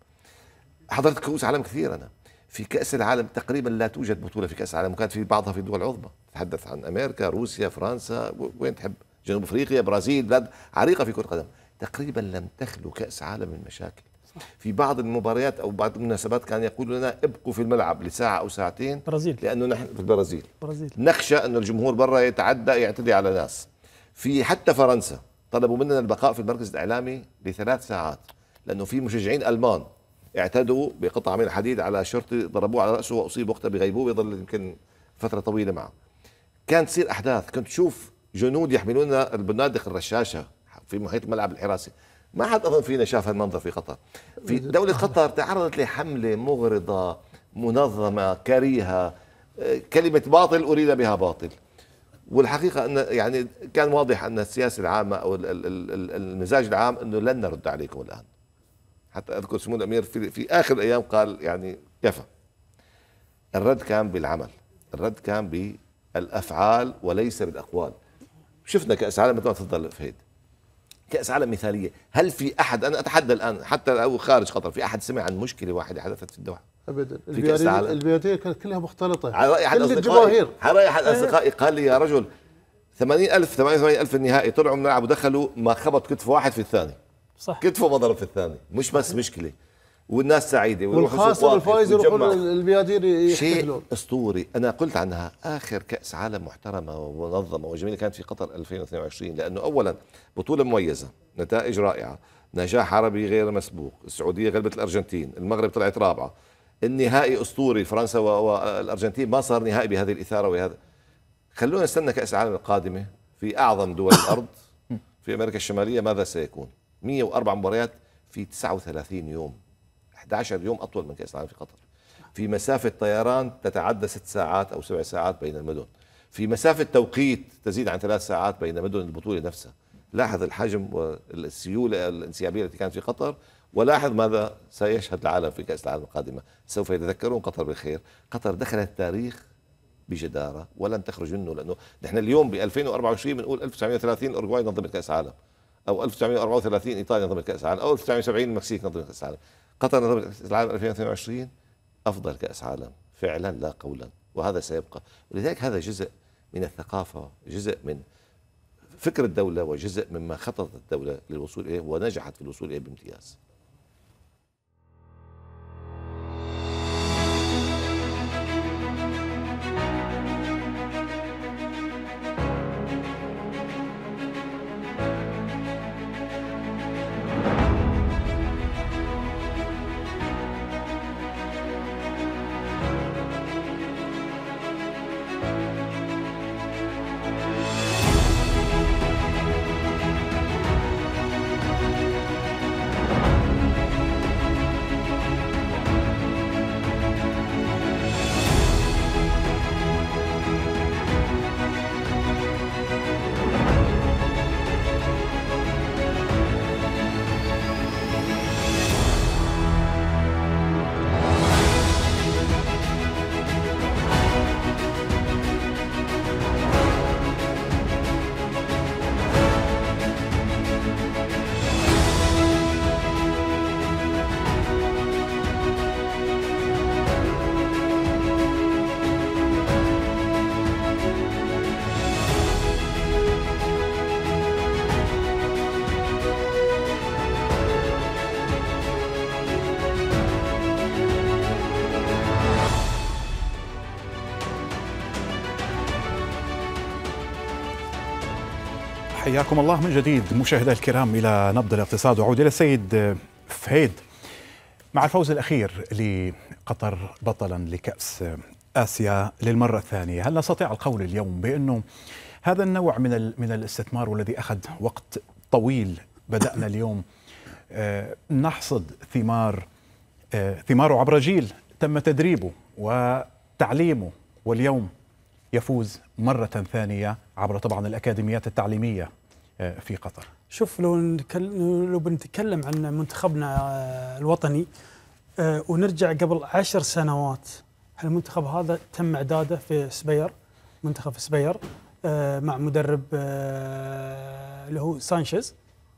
حضرت كؤوس عالم كثير أنا في كأس العالم تقريبا لا توجد بطولة في كأس العالم وكانت في بعضها في دول عظمى تحدث عن أمريكا روسيا فرنسا وين تحب جنوب أفريقيا برازيل بلاد عريقة في كرة القدم تقريبا لم تخلو كأس عالم من مشاكل في بعض المباريات او بعض المناسبات كان يقول لنا ابقوا في الملعب لساعه او ساعتين برازيل. لانه نحن في البرازيل برازيل. نخشى ان الجمهور برا يتعدى يعتدي على ناس في حتى فرنسا طلبوا مننا البقاء في المركز الاعلامي لثلاث ساعات لانه في مشجعين المان اعتدوا بقطعه من الحديد على شرطي ضربوه على راسه واصيب وقتها بغيبوبه ظل يمكن فتره طويله معه كان تصير احداث كنت تشوف جنود يحملون البنادق الرشاشه في محيط الملعب الحراسي ما حد اظن فينا شاف هالمنظر في قطر في دوله قطر تعرضت لحمله مغرضه منظمه كريهه كلمه باطل اريد بها باطل والحقيقه ان يعني كان واضح ان السياسه العامه او المزاج العام انه لن نرد عليكم الان حتى اذكر سمو الامير في, في اخر الايام قال يعني كفى الرد كان بالعمل الرد كان بالافعال وليس بالاقوال شفنا كاس عالم مثل ما تفضل فهيد كاس عالم مثاليه هل في احد انا اتحدى الان حتى لو خارج قطر في احد سمع عن مشكله واحده حدثت في الدوحه ابدا البياديه كانت كلها مختلطه على راي احد اصدقائي على راي احد إيه. اصدقائي قال لي يا رجل 80000 88000 النهائي طلعوا من الملعب ودخلوا ما خبط كتف واحد في الثاني صح كتفه ما ضرب في الثاني مش بس مشكله والناس سعيده والخاص والفايز يروحوا البيادير شيء اسطوري انا قلت عنها اخر كاس عالم محترمه ومنظمه وجميله كانت في قطر 2022 لانه اولا بطوله مميزه نتائج رائعه نجاح عربي غير مسبوق السعوديه غلبت الارجنتين المغرب طلعت رابعه النهائي اسطوري فرنسا والارجنتين ما صار نهائي بهذه الاثاره وهذا خلونا نستنى كاس العالم القادمه في اعظم دول الارض في امريكا الشماليه ماذا سيكون 104 مباريات في 39 يوم 11 يوم اطول من كاس العالم في قطر في مسافه طيران تتعدى ست ساعات او سبع ساعات بين المدن في مسافه توقيت تزيد عن ثلاث ساعات بين مدن البطوله نفسها لاحظ الحجم والسيوله الانسيابيه التي كانت في قطر ولاحظ ماذا سيشهد العالم في كأس العالم القادمة سوف يتذكرون قطر بالخير قطر دخلت التاريخ بجدارة ولن تخرج منه لأنه نحن اليوم ب 2024 بنقول 1930 اورجواي نظمت كأس العالم أو 1934 إيطاليا نظمت كأس العالم أو 1970 المكسيك نظمت كأس العالم قطر كاس العام 2022 افضل كاس عالم فعلا لا قولا وهذا سيبقى ولذلك هذا جزء من الثقافه جزء من فكر الدوله وجزء مما خططت الدوله للوصول اليه ونجحت في الوصول اليه بامتياز حياكم الله من جديد مشاهدي الكرام إلى نبض الاقتصاد وعود إلى السيد فهيد مع الفوز الأخير لقطر بطلا لكأس آسيا للمرة الثانية هل نستطيع القول اليوم بأنه هذا النوع من من الاستثمار والذي أخذ وقت طويل بدأنا اليوم آه، نحصد ثمار آه، ثماره عبر جيل تم تدريبه وتعليمه واليوم يفوز مرة ثانية عبر طبعا الأكاديميات التعليمية آه، في قطر شوف لو لو بنتكلم عن منتخبنا آه، الوطني آه، ونرجع قبل عشر سنوات المنتخب هذا تم اعداده في سبير منتخب سبير مع مدرب اللي هو سانشيز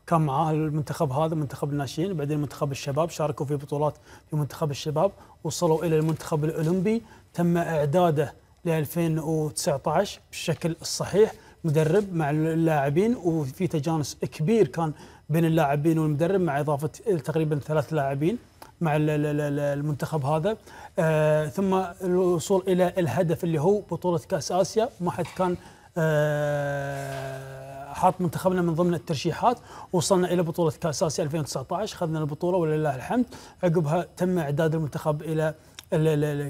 كان معاه المنتخب هذا منتخب الناشئين وبعدين منتخب الشباب شاركوا في بطولات في منتخب الشباب وصلوا الى المنتخب الاولمبي تم اعداده ل 2019 بالشكل الصحيح مدرب مع اللاعبين وفي تجانس كبير كان بين اللاعبين والمدرب مع اضافه تقريبا ثلاث لاعبين مع المنتخب هذا آه ثم الوصول الى الهدف اللي هو بطوله كاس اسيا ما حد كان آه حاط منتخبنا من ضمن الترشيحات وصلنا الى بطوله كاس اسيا 2019 اخذنا البطوله ولله الحمد عقبها تم اعداد المنتخب الى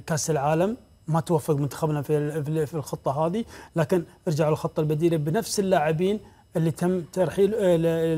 كاس العالم ما توفق منتخبنا في في الخطه هذه لكن رجعوا للخطه البديله بنفس اللاعبين اللي تم ترحيل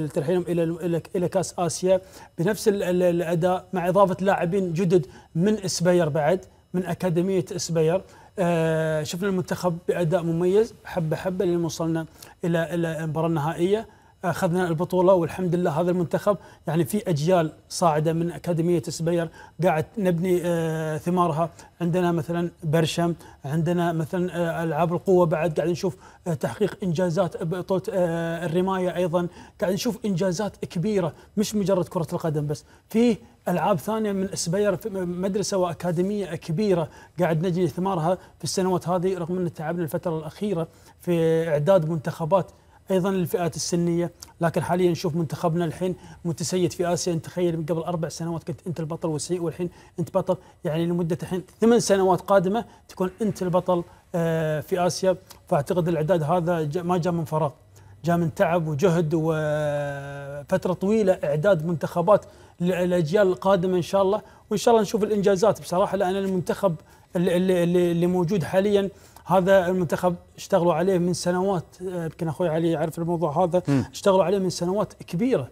ترحيلهم الى الى كاس اسيا بنفس الاداء مع اضافه لاعبين جدد من اسبير بعد من اكاديميه اسبير آه، شفنا المنتخب باداء مميز حبه حبه لين وصلنا الى الى المباراه النهائيه اخذنا البطوله والحمد لله هذا المنتخب يعني في اجيال صاعده من اكاديميه سبير قاعد نبني آه ثمارها عندنا مثلا برشم عندنا مثلا آه العاب القوه بعد قاعد نشوف آه تحقيق انجازات بطوله آه، الرمايه ايضا قاعد نشوف انجازات كبيره مش مجرد كره القدم بس في العاب ثانيه من سبير مدرسه واكاديميه كبيره قاعد نجني ثمارها في السنوات هذه رغم ان تعبنا الفتره الاخيره في اعداد منتخبات ايضا للفئات السنيه لكن حاليا نشوف منتخبنا الحين متسيد في اسيا انت تخيل قبل اربع سنوات كنت انت البطل والسيء والحين انت بطل يعني لمده الحين ثمان سنوات قادمه تكون انت البطل آه، في اسيا فاعتقد الاعداد هذا ما جاء من فراغ جاء من تعب وجهد وفتره طويله اعداد منتخبات للاجيال القادمه ان شاء الله وان شاء الله نشوف الانجازات بصراحه لان المنتخب اللي, اللي موجود حاليا هذا المنتخب اشتغلوا عليه من سنوات آه، يمكن اخوي علي يعرف الموضوع هذا م. اشتغلوا عليه من سنوات كبيره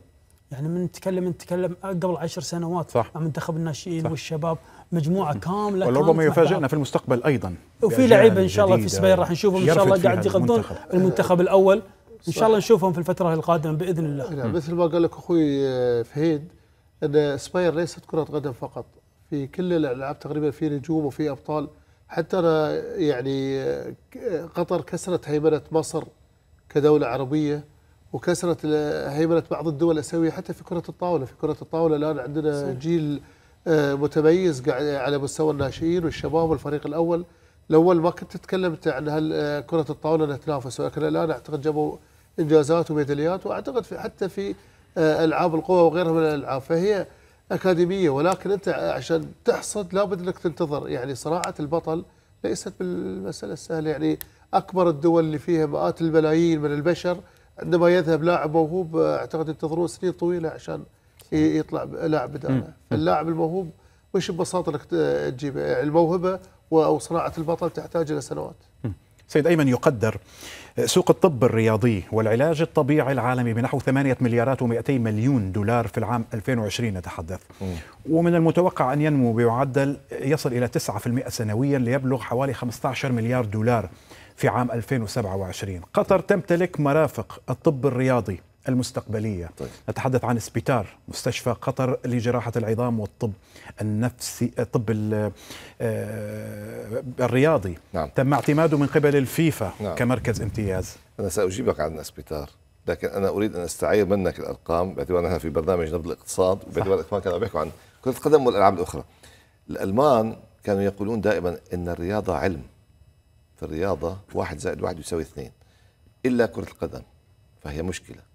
يعني من نتكلم نتكلم قبل عشر سنوات صح. عن منتخب الناشئين صح. والشباب مجموعه كامله وربما يفاجئنا في المستقبل ايضا وفي لعيبه ان شاء الله في سبيل راح نشوفهم ان شاء الله قاعد يغذون المنتخب, المنتخب الاول ان شاء الله نشوفهم في الفتره القادمه باذن الله نعم مثل ما قال لك اخوي آه، فهيد ان سباير ليست كره قدم فقط في كل الالعاب تقريبا في نجوم وفي ابطال حتى أنا يعني قطر كسرت هيمنة مصر كدولة عربية وكسرت هيمنة بعض الدول الآسيوية حتى في كرة الطاولة في كرة الطاولة الآن عندنا صحيح. جيل آه، متميز على مستوى الناشئين والشباب والفريق الأول الأول ما كنت تتكلم عن هل آه، كرة الطاولة أنها تنافس ولكن الآن أعتقد جابوا إنجازات وميداليات وأعتقد في حتى في آه، ألعاب القوى وغيرها من الألعاب فهي اكاديميه ولكن انت عشان تحصد لابد انك تنتظر يعني صناعه البطل ليست بالمساله السهله يعني اكبر الدول اللي فيها مئات البلايين من البشر عندما يذهب لاعب موهوب اعتقد ينتظرون سنين طويله عشان يطلع لاعب بدانه فاللاعب الموهوب مش ببساطه انك تجيبه يعني الموهبه او صناعه البطل تحتاج الى سنوات سيد أيمن يقدر سوق الطب الرياضي والعلاج الطبيعي العالمي بنحو 8 مليارات و200 مليون دولار في العام 2020 نتحدث ومن المتوقع أن ينمو بمعدل يصل إلى 9% سنويا ليبلغ حوالي 15 مليار دولار في عام 2027 قطر تمتلك مرافق الطب الرياضي المستقبلية طيب. نتحدث عن سبيتار مستشفى قطر لجراحة العظام والطب النفسي الطب آه، الرياضي نعم. تم اعتماده من قبل الفيفا نعم. كمركز امتياز أنا سأجيبك عن سبيتار لكن أنا أريد أن أستعير منك الأرقام باعتبار نحن في برنامج نبض الاقتصاد وباعتبار كمان كانوا بيحكوا عن كرة القدم والألعاب الأخرى الألمان كانوا يقولون دائما أن الرياضة علم في الرياضة واحد زائد واحد يساوي اثنين إلا كرة القدم فهي مشكلة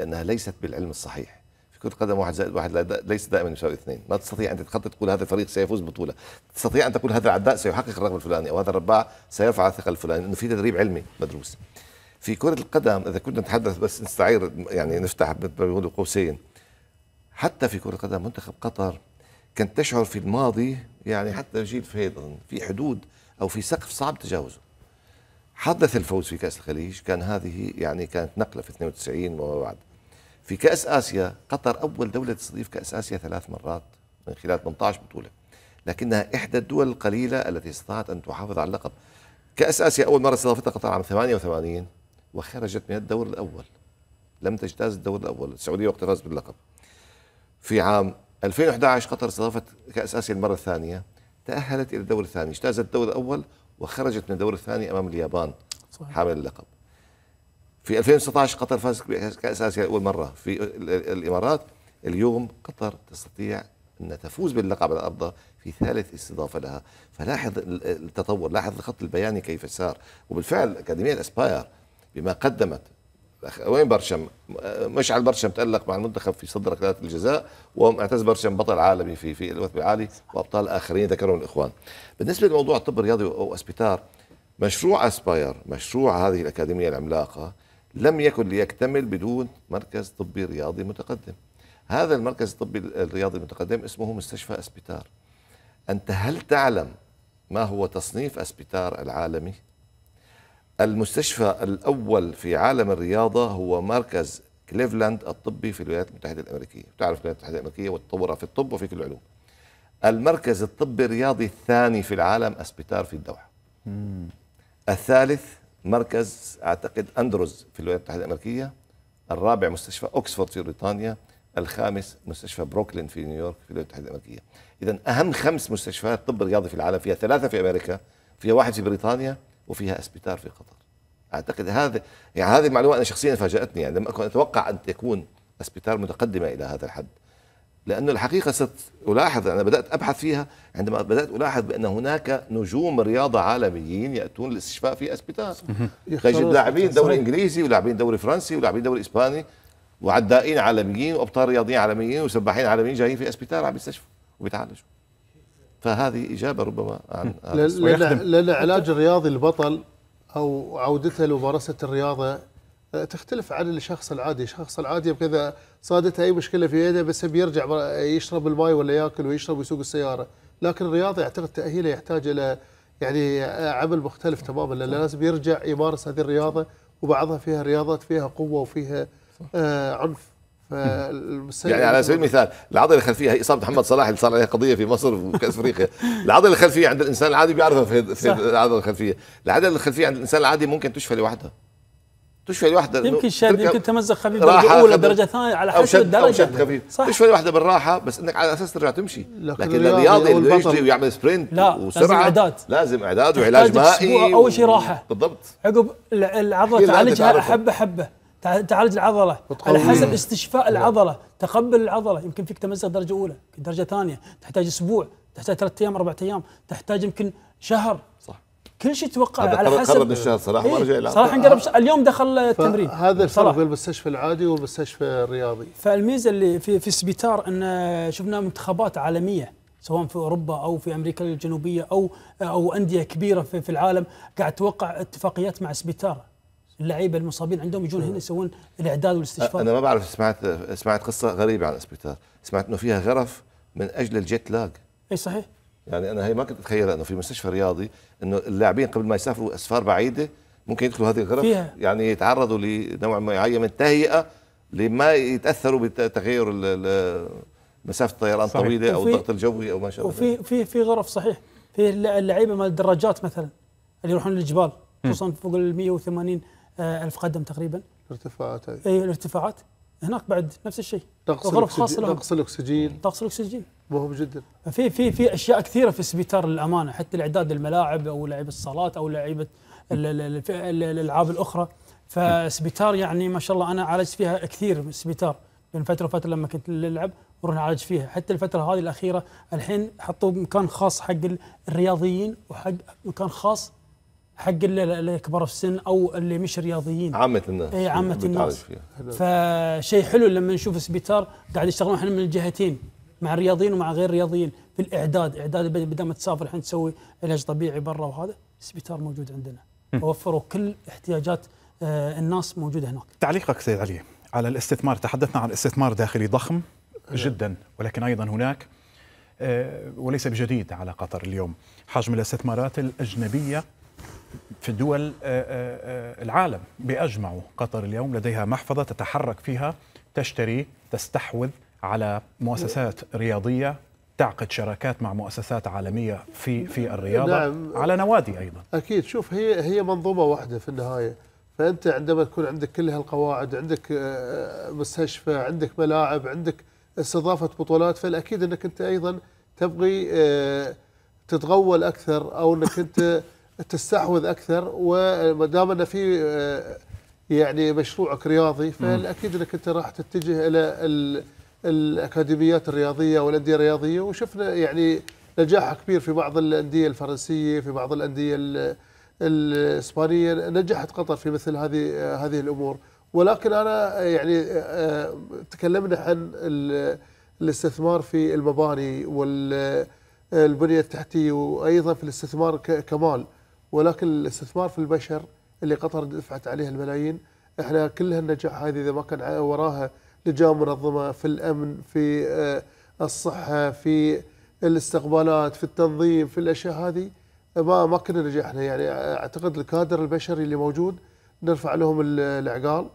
لأنها ليست بالعلم الصحيح في كرة القدم واحد زائد واحد ليس دائما يساوي اثنين ما تستطيع أن تتخطى تقول هذا الفريق سيفوز بطولة تستطيع أن تقول هذا العداء سيحقق الرقم الفلاني أو هذا الرباع سيرفع الثقل الفلاني لأنه في تدريب علمي مدروس في كرة القدم إذا كنا نتحدث بس نستعير يعني نفتح بين قوسين حتى في كرة القدم منتخب قطر كانت تشعر في الماضي يعني حتى جيل فيضن في حدود أو في سقف صعب تجاوزه حدث الفوز في كأس الخليج كان هذه يعني كانت نقلة في 92 وما بعد في كأس آسيا قطر أول دولة تستضيف كأس آسيا ثلاث مرات من خلال 18 بطولة لكنها إحدى الدول القليلة التي استطاعت أن تحافظ على اللقب كأس آسيا أول مرة استضافتها قطر عام 88 وخرجت من الدور الأول لم تجتاز الدور الأول السعودية وقت فاز باللقب في عام 2011 قطر استضافت كأس آسيا المرة الثانية تأهلت إلى الدور الثاني اجتازت الدور الأول وخرجت من الدور الثاني أمام اليابان صحيح. حامل اللقب في 2019 قطر فازت بكاس اسيا لاول مره في الامارات اليوم قطر تستطيع ان تفوز باللقب على ارضها في ثالث استضافه لها فلاحظ التطور لاحظ الخط البياني كيف سار وبالفعل اكاديميه اسباير بما قدمت وين برشم؟ مشعل برشم تألق مع المنتخب في صدر ركلات الجزاء ومعتز برشم بطل عالمي في في الوثب العالي وابطال اخرين ذكرهم الاخوان. بالنسبه لموضوع الطب الرياضي او اسبيتار مشروع اسباير مشروع هذه الاكاديميه العملاقه لم يكن ليكتمل بدون مركز طبي رياضي متقدم هذا المركز الطبي الرياضي المتقدم اسمه مستشفى أسبيتار أنت هل تعلم ما هو تصنيف أسبيتار العالمي؟ المستشفى الأول في عالم الرياضة هو مركز كليفلاند الطبي في الولايات المتحدة الأمريكية تعرف الولايات المتحدة الأمريكية والتطور في الطب وفي كل العلوم المركز الطبي الرياضي الثاني في العالم أسبيتار في الدوحة الثالث مركز اعتقد اندروز في الولايات المتحده الامريكيه الرابع مستشفى اوكسفورد في بريطانيا الخامس مستشفى بروكلين في نيويورك في الولايات المتحده الامريكيه اذا اهم خمس مستشفيات طب رياضي في العالم فيها ثلاثه في امريكا فيها واحد في بريطانيا وفيها اسبيتار في قطر اعتقد هذا يعني هذه المعلومه انا شخصيا فاجاتني يعني لم اكن اتوقع ان تكون اسبيتار متقدمه الى هذا الحد لأن الحقيقة ألاحظ أنا بدأت أبحث فيها عندما بدأت ألاحظ بأن هناك نجوم رياضة عالميين يأتون للاستشفاء في أسبيتال تجد لاعبين دوري إنجليزي ولاعبين دوري فرنسي ولاعبين دوري إسباني وعدائين عالميين وأبطال رياضيين عالميين وسباحين عالميين جايين في أسبيتال عم يستشفوا وبيتعالجوا فهذه إجابة ربما عن لأن العلاج الرياضي البطل أو عودته لممارسة الرياضة آه، تختلف عن الشخص العادي، الشخص العادي يبقى اذا صادته اي مشكله في يده بس بيرجع يشرب الماي ولا ياكل ويشرب ويسوق السياره، لكن الرياضي اعتقد تاهيله يحتاج الى يعني آه، عمل مختلف تماما لان لازم يرجع يمارس هذه الرياضه وبعضها فيها رياضات فيها قوه وفيها آه عنف يعني على سبيل المثال العضله الخلفيه هي اصابه محمد صلاح اللي صار عليها قضيه في مصر وكاس افريقيا العضله الخلفيه عند الانسان العادي بيعرفها في, في العضله الخلفيه العضله الخلفيه عند الانسان العادي ممكن تشفى لوحدها تشفي الواحدة يمكن شاد يمكن تمزق خفيف درجة أولى درجة ثانية على حسب الدرجة أو شد خفيف صح تشفي الواحدة بالراحة بس أنك على أساس ترجع تمشي لكن, لكن الرياضي اللي يجري ويعمل سبرنت لا وسرعة لازم إعداد لازم إعداد وعلاج مائي أول شيء راحة بالضبط عقب العضلة تعالجها حبة حبة تعالج العضله على حسب استشفاء العضله تقبل العضله يمكن فيك تمزق درجه اولى درجه ثانيه تحتاج اسبوع تحتاج ثلاثة ايام اربع ايام تحتاج يمكن شهر صح كل شيء توقع على حسب قرب الشهر صلاح ما إيه، رجع العراق صلاح قرب اليوم دخل التمرين هذا الفرق بين المستشفى العادي والمستشفى الرياضي فالميزه اللي في في السبيتار ان شفنا منتخبات عالميه سواء في اوروبا او في امريكا الجنوبيه او او انديه كبيره في, في العالم قاعد توقع اتفاقيات مع سبيتار اللعيبه المصابين عندهم يجون هنا يسوون الاعداد والاستشفاء انا ما بعرف سمعت سمعت قصه غريبه عن سبيتار سمعت انه فيها غرف من اجل الجيت لاج اي صحيح يعني انا هي ما كنت اتخيلها انه في مستشفى رياضي انه اللاعبين قبل ما يسافروا اسفار بعيده ممكن يدخلوا هذه الغرف فيها. يعني يتعرضوا لنوع معين من التهيئه لما يتاثروا بتغير مسافه الطيران الطويله او الضغط الجوي او ما شابه وفي في في غرف صحيح في اللعيبه مال الدراجات مثلا اللي يروحون للجبال خصوصا فوق ال 180 آه، الف قدم تقريبا ارتفاعات اي الارتفاعات هناك بعد نفس الشيء غرف خاصه طقس الاكسجين طقس الاكسجين مهم جدا في في في اشياء كثيره في سبيتار للامانه حتى الاعداد الملاعب او لعيبه الصالات او لعيبه الالعاب الاخرى فسبيتار يعني ما شاء الله انا عالجت فيها كثير سبيتار بين فتره وفتره لما كنت نلعب نروح نعالج فيها حتى الفتره هذه الاخيره الحين حطوا مكان خاص حق الرياضيين وحق مكان خاص حق اللي كبار في السن او اللي مش رياضيين عامه الناس اي عامه الناس فشيء حلو لما نشوف سبيتار قاعد يشتغلون احنا من الجهتين مع الرياضيين ومع غير الرياضيين في الاعداد اعداد بدل ما تسافر الحين تسوي علاج طبيعي برا وهذا السبيتار موجود عندنا ووفروا كل احتياجات آه، الناس موجوده هناك تعليقك سيد علي على الاستثمار تحدثنا عن استثمار داخلي ضخم جدا ولكن ايضا هناك آه، وليس بجديد على قطر اليوم حجم الاستثمارات الاجنبيه في دول آه، العالم باجمعه قطر اليوم لديها محفظه تتحرك فيها تشتري تستحوذ على مؤسسات رياضيه تعقد شراكات مع مؤسسات عالميه في في الرياضه نعم على نوادي ايضا اكيد شوف هي هي منظومه واحده في النهايه فانت عندما تكون عندك كل هالقواعد عندك آه، آه، مستشفى عندك ملاعب عندك استضافه بطولات فالاكيد انك انت ايضا تبغي آه، تتغول اكثر او انك انت تستحوذ اكثر وما دام انه في يعني مشروعك رياضي فالاكيد انك انت راح تتجه الى الاكاديميات الرياضيه والانديه الرياضيه وشفنا يعني نجاح كبير في بعض الانديه الفرنسيه في بعض الانديه الاسبانيه نجحت قطر في مثل هذه هذه الامور ولكن انا يعني آه، تكلمنا عن الاستثمار في المباني والبنيه التحتيه وايضا في الاستثمار كمال ولكن الاستثمار في البشر اللي قطر دفعت عليها الملايين احنا كل هالنجاح هذه اذا ما كان وراها لجان منظمه في الامن في آه، الصحه في الاستقبالات في التنظيم في الاشياء هذه ما ما كنا نجحنا يعني اعتقد الكادر البشري اللي موجود نرفع لهم العقال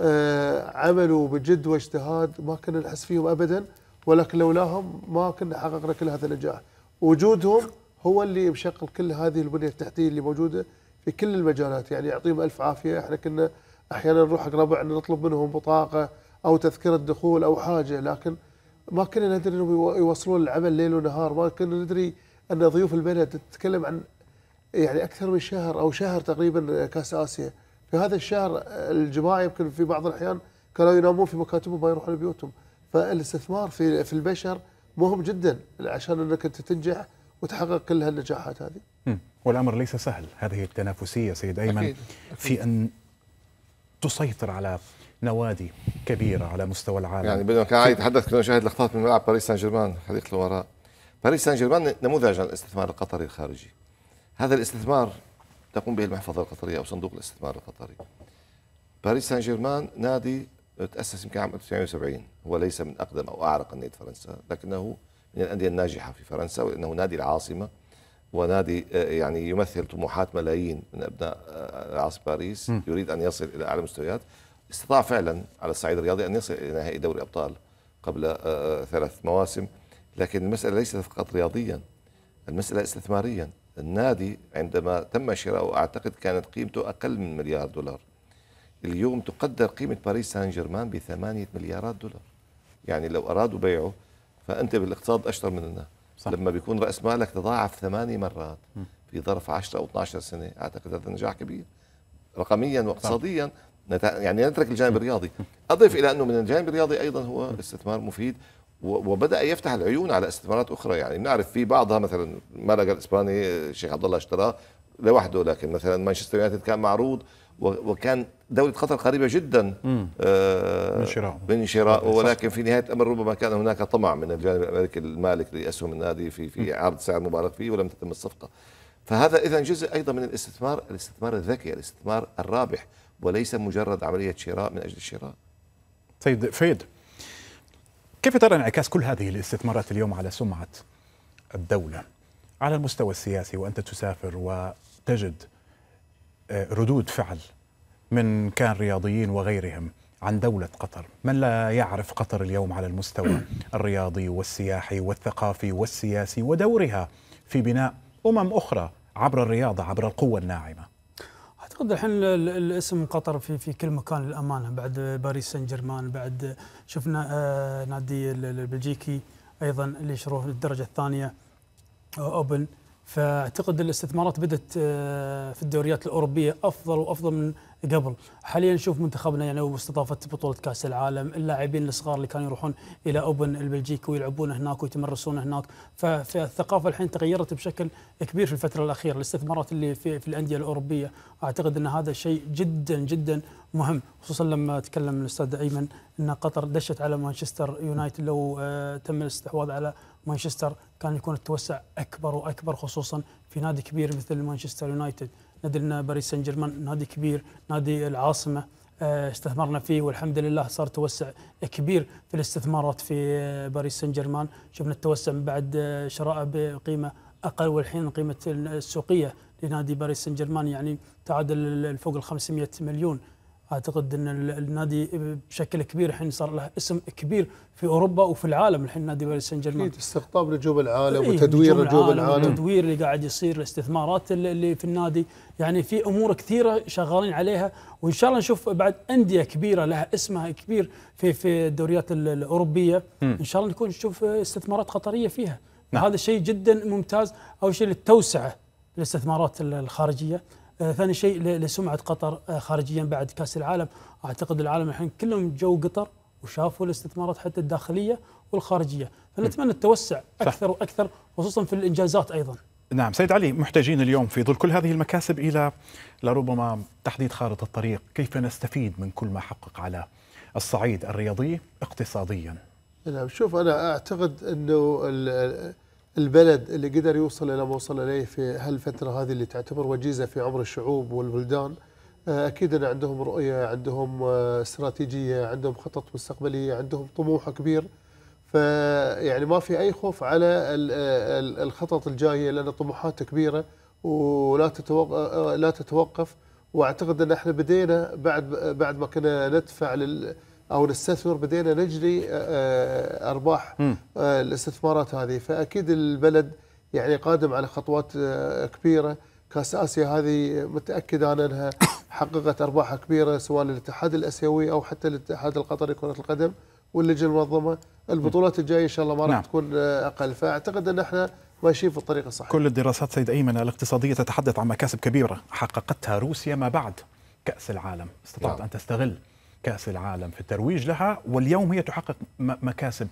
آه عملوا بجد واجتهاد ما كنا نحس فيهم ابدا ولكن لولاهم ما كنا حققنا كل هذا النجاح وجودهم هو اللي مشغل كل هذه البنيه التحتيه اللي موجوده في كل المجالات يعني يعطيهم الف عافيه احنا كنا احيانا نروح حق ربعنا نطلب منهم بطاقه او تذكره دخول او حاجه لكن ما كنا ندري انهم يوصلون العمل ليل ونهار ما كنا ندري ان ضيوف البلد تتكلم عن يعني اكثر من شهر او شهر تقريبا كاس اسيا في هذا الشهر الجماعه يمكن في بعض الاحيان كانوا ينامون في مكاتبهم ما يروحون لبيوتهم فالاستثمار في في البشر مهم جدا عشان انك انت تنجح وتحقق كل هالنجاحات هذه. والامر ليس سهل، هذه التنافسيه سيد ايمن أكيد. أكيد. في ان تسيطر على نوادي كبيره على مستوى العالم يعني بدنا كان يتحدث كنا نشاهد لقطات من ملعب باريس سان جيرمان حديقه الوراء باريس سان جيرمان نموذج للاستثمار القطري الخارجي هذا الاستثمار تقوم به المحفظه القطريه او صندوق الاستثمار القطري باريس سان جيرمان نادي تاسس يمكن عام 1970 هو ليس من اقدم او اعرق انديه فرنسا لكنه من الانديه الناجحه في فرنسا وانه نادي العاصمه ونادي آه، يعني يمثل طموحات ملايين من ابناء آه، عاصمه باريس يريد ان يصل الى اعلى مستويات استطاع فعلا على الصعيد الرياضي أن يصل إلى نهائي دوري أبطال قبل آه، آه، ثلاث مواسم لكن المسألة ليست فقط رياضيا المسألة استثماريا النادي عندما تم شراؤه أعتقد كانت قيمته أقل من مليار دولار اليوم تقدر قيمة باريس سان جيرمان بثمانية مليارات دولار يعني لو أرادوا بيعه فأنت بالاقتصاد أشطر مننا صح. لما بيكون رأس مالك تضاعف ثماني مرات في ظرف 10 أو 12 سنة أعتقد هذا نجاح كبير رقميا واقتصاديا صح. يعني نترك الجانب الرياضي أضف إلى أنه من الجانب الرياضي أيضا هو استثمار مفيد وبدا يفتح العيون على استثمارات اخرى يعني بنعرف في بعضها مثلا ملقا الاسباني الشيخ عبد الله اشتراه لوحده لكن مثلا مانشستر يونايتد كان معروض وكان دولة قطر قريبة جدا آه من شرائه من ولكن في نهاية الأمر ربما كان هناك طمع من الجانب الأمريكي المالك لأسهم النادي في في عرض سعر مبالغ فيه ولم تتم الصفقة فهذا إذا جزء أيضا من الاستثمار الاستثمار الذكي الاستثمار الرابح وليس مجرد عملية شراء من أجل الشراء سيد طيب، فيد كيف ترى انعكاس كل هذه الاستثمارات اليوم على سمعة الدولة على المستوى السياسي وأنت تسافر وتجد آه، ردود فعل من كان رياضيين وغيرهم عن دولة قطر من لا يعرف قطر اليوم على المستوى الرياضي والسياحي والثقافي والسياسي ودورها في بناء أمم أخرى عبر الرياضة عبر القوة الناعمة اعتقد الحين الاسم قطر في في كل مكان للامانه بعد باريس سان جيرمان بعد شفنا آه، نادي البلجيكي ايضا اللي شروه للدرجه الثانيه اوبن فاعتقد الاستثمارات بدات آه، في الدوريات الاوروبيه افضل وافضل من قبل حاليا نشوف منتخبنا يعني واستضافه بطوله كاس العالم اللاعبين الصغار اللي كانوا يروحون الى اوبن البلجيكي ويلعبون هناك ويتمرسون هناك فالثقافه الحين تغيرت بشكل كبير في الفتره الاخيره الاستثمارات اللي في, في الانديه الاوروبيه اعتقد ان هذا شيء جدا جدا مهم خصوصا لما تكلم الاستاذ ايمن ان قطر دشت على مانشستر يونايتد لو آه، تم الاستحواذ على مانشستر كان يكون التوسع اكبر واكبر خصوصا في نادي كبير مثل مانشستر يونايتد نادي باريس سان جيرمان نادي كبير نادي العاصمه آه، استثمرنا فيه والحمد لله صار توسع كبير في الاستثمارات في آه، باريس سان جيرمان شفنا التوسع من بعد آه، شراءه بقيمه اقل والحين قيمه السوقيه لنادي باريس سان جيرمان يعني تعادل فوق ال 500 مليون اعتقد ان النادي بشكل كبير الحين صار له اسم كبير في اوروبا وفي العالم الحين نادي باريس سان جيرمان اكيد استقطاب نجوم العالم إيه وتدوير نجوم العالم, العالم التدوير اللي قاعد يصير الاستثمارات اللي في النادي يعني في امور كثيره شغالين عليها وان شاء الله نشوف بعد انديه كبيره لها اسمها كبير في في الدوريات الاوروبيه ان شاء الله نكون نشوف استثمارات قطريه فيها نعم. هذا شيء جدا ممتاز اول شيء للتوسعه الاستثمارات الخارجيه آه، ثاني شيء لسمعه قطر آه، خارجيا بعد كاس العالم اعتقد العالم الحين كلهم جو قطر وشافوا الاستثمارات حتى الداخليه والخارجيه فنتمنى التوسع اكثر واكثر خصوصا في الانجازات ايضا نعم سيد علي محتاجين اليوم في ظل كل هذه المكاسب الى لربما تحديد خارطه الطريق كيف نستفيد من كل ما حقق على الصعيد الرياضي اقتصاديا نعم شوف انا اعتقد انه البلد اللي قدر يوصل الى ما وصل اليه في هالفتره هذه اللي تعتبر وجيزه في عمر الشعوب والبلدان آه، اكيد ان عندهم رؤيه، عندهم آه، استراتيجيه، عندهم خطط مستقبليه، عندهم طموح كبير. فيعني ما في اي خوف على آه، الخطط الجايه لان الطموحات كبيره ولا تتوقف لا تتوقف واعتقد ان احنا بدينا بعد بعد ما كنا ندفع لل او نستثمر بدينا نجري آه، آه، ارباح آه، الاستثمارات هذه فاكيد البلد يعني قادم على خطوات كبيره كاس اسيا هذه متاكد انا انها حققت ارباح كبيره سواء للاتحاد الاسيوي او حتى الاتحاد القطري كره القدم واللجنه المنظمه البطولات الجايه ان شاء الله ما راح نعم. تكون اقل فاعتقد ان احنا ماشيين في الطريق الصحيح كل الدراسات سيد ايمن الاقتصاديه تتحدث عن مكاسب كبيره حققتها روسيا ما بعد كاس العالم استطاعت نعم. ان تستغل كأس العالم في الترويج لها واليوم هي تحقق مكاسب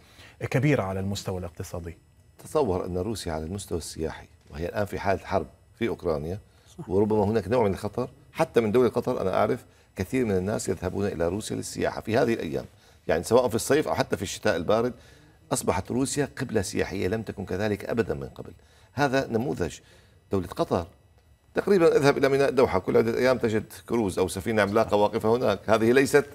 كبيرة على المستوى الاقتصادي تصور أن روسيا على المستوى السياحي وهي الآن في حالة حرب في أوكرانيا وربما هناك نوع من الخطر حتى من دولة قطر أنا أعرف كثير من الناس يذهبون إلى روسيا للسياحة في هذه الأيام يعني سواء في الصيف أو حتى في الشتاء البارد أصبحت روسيا قبلة سياحية لم تكن كذلك أبدا من قبل هذا نموذج دولة قطر تقريبا اذهب إلى ميناء الدوحة كل عدة أيام تجد كروز أو سفينة عملاقة واقفة هناك هذه ليست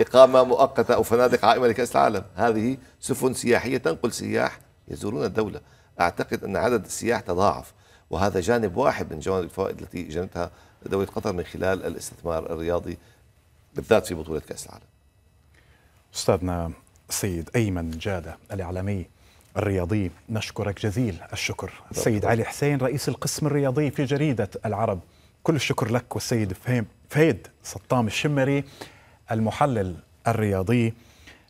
إقامة مؤقتة أو فنادق عائمة لكأس العالم هذه سفن سياحية تنقل سياح يزورون الدولة أعتقد أن عدد السياح تضاعف وهذا جانب واحد من جوانب الفوائد التي جنتها دولة قطر من خلال الاستثمار الرياضي بالذات في بطولة كأس العالم أستاذنا سيد أيمن جادة الإعلامي الرياضي نشكرك جزيل الشكر السيد علي حسين رئيس القسم الرياضي في جريدة العرب كل الشكر لك والسيد فهيم فهيد سطام الشمري المحلل الرياضي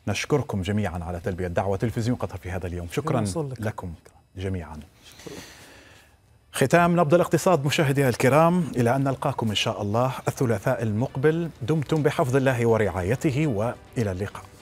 نشكركم جميعا على تلبية دعوة تلفزيون قطر في هذا اليوم شكرا لك. لكم جميعا ختام نبض الاقتصاد مشاهدينا الكرام إلى أن نلقاكم إن شاء الله الثلاثاء المقبل دمتم بحفظ الله ورعايته وإلى اللقاء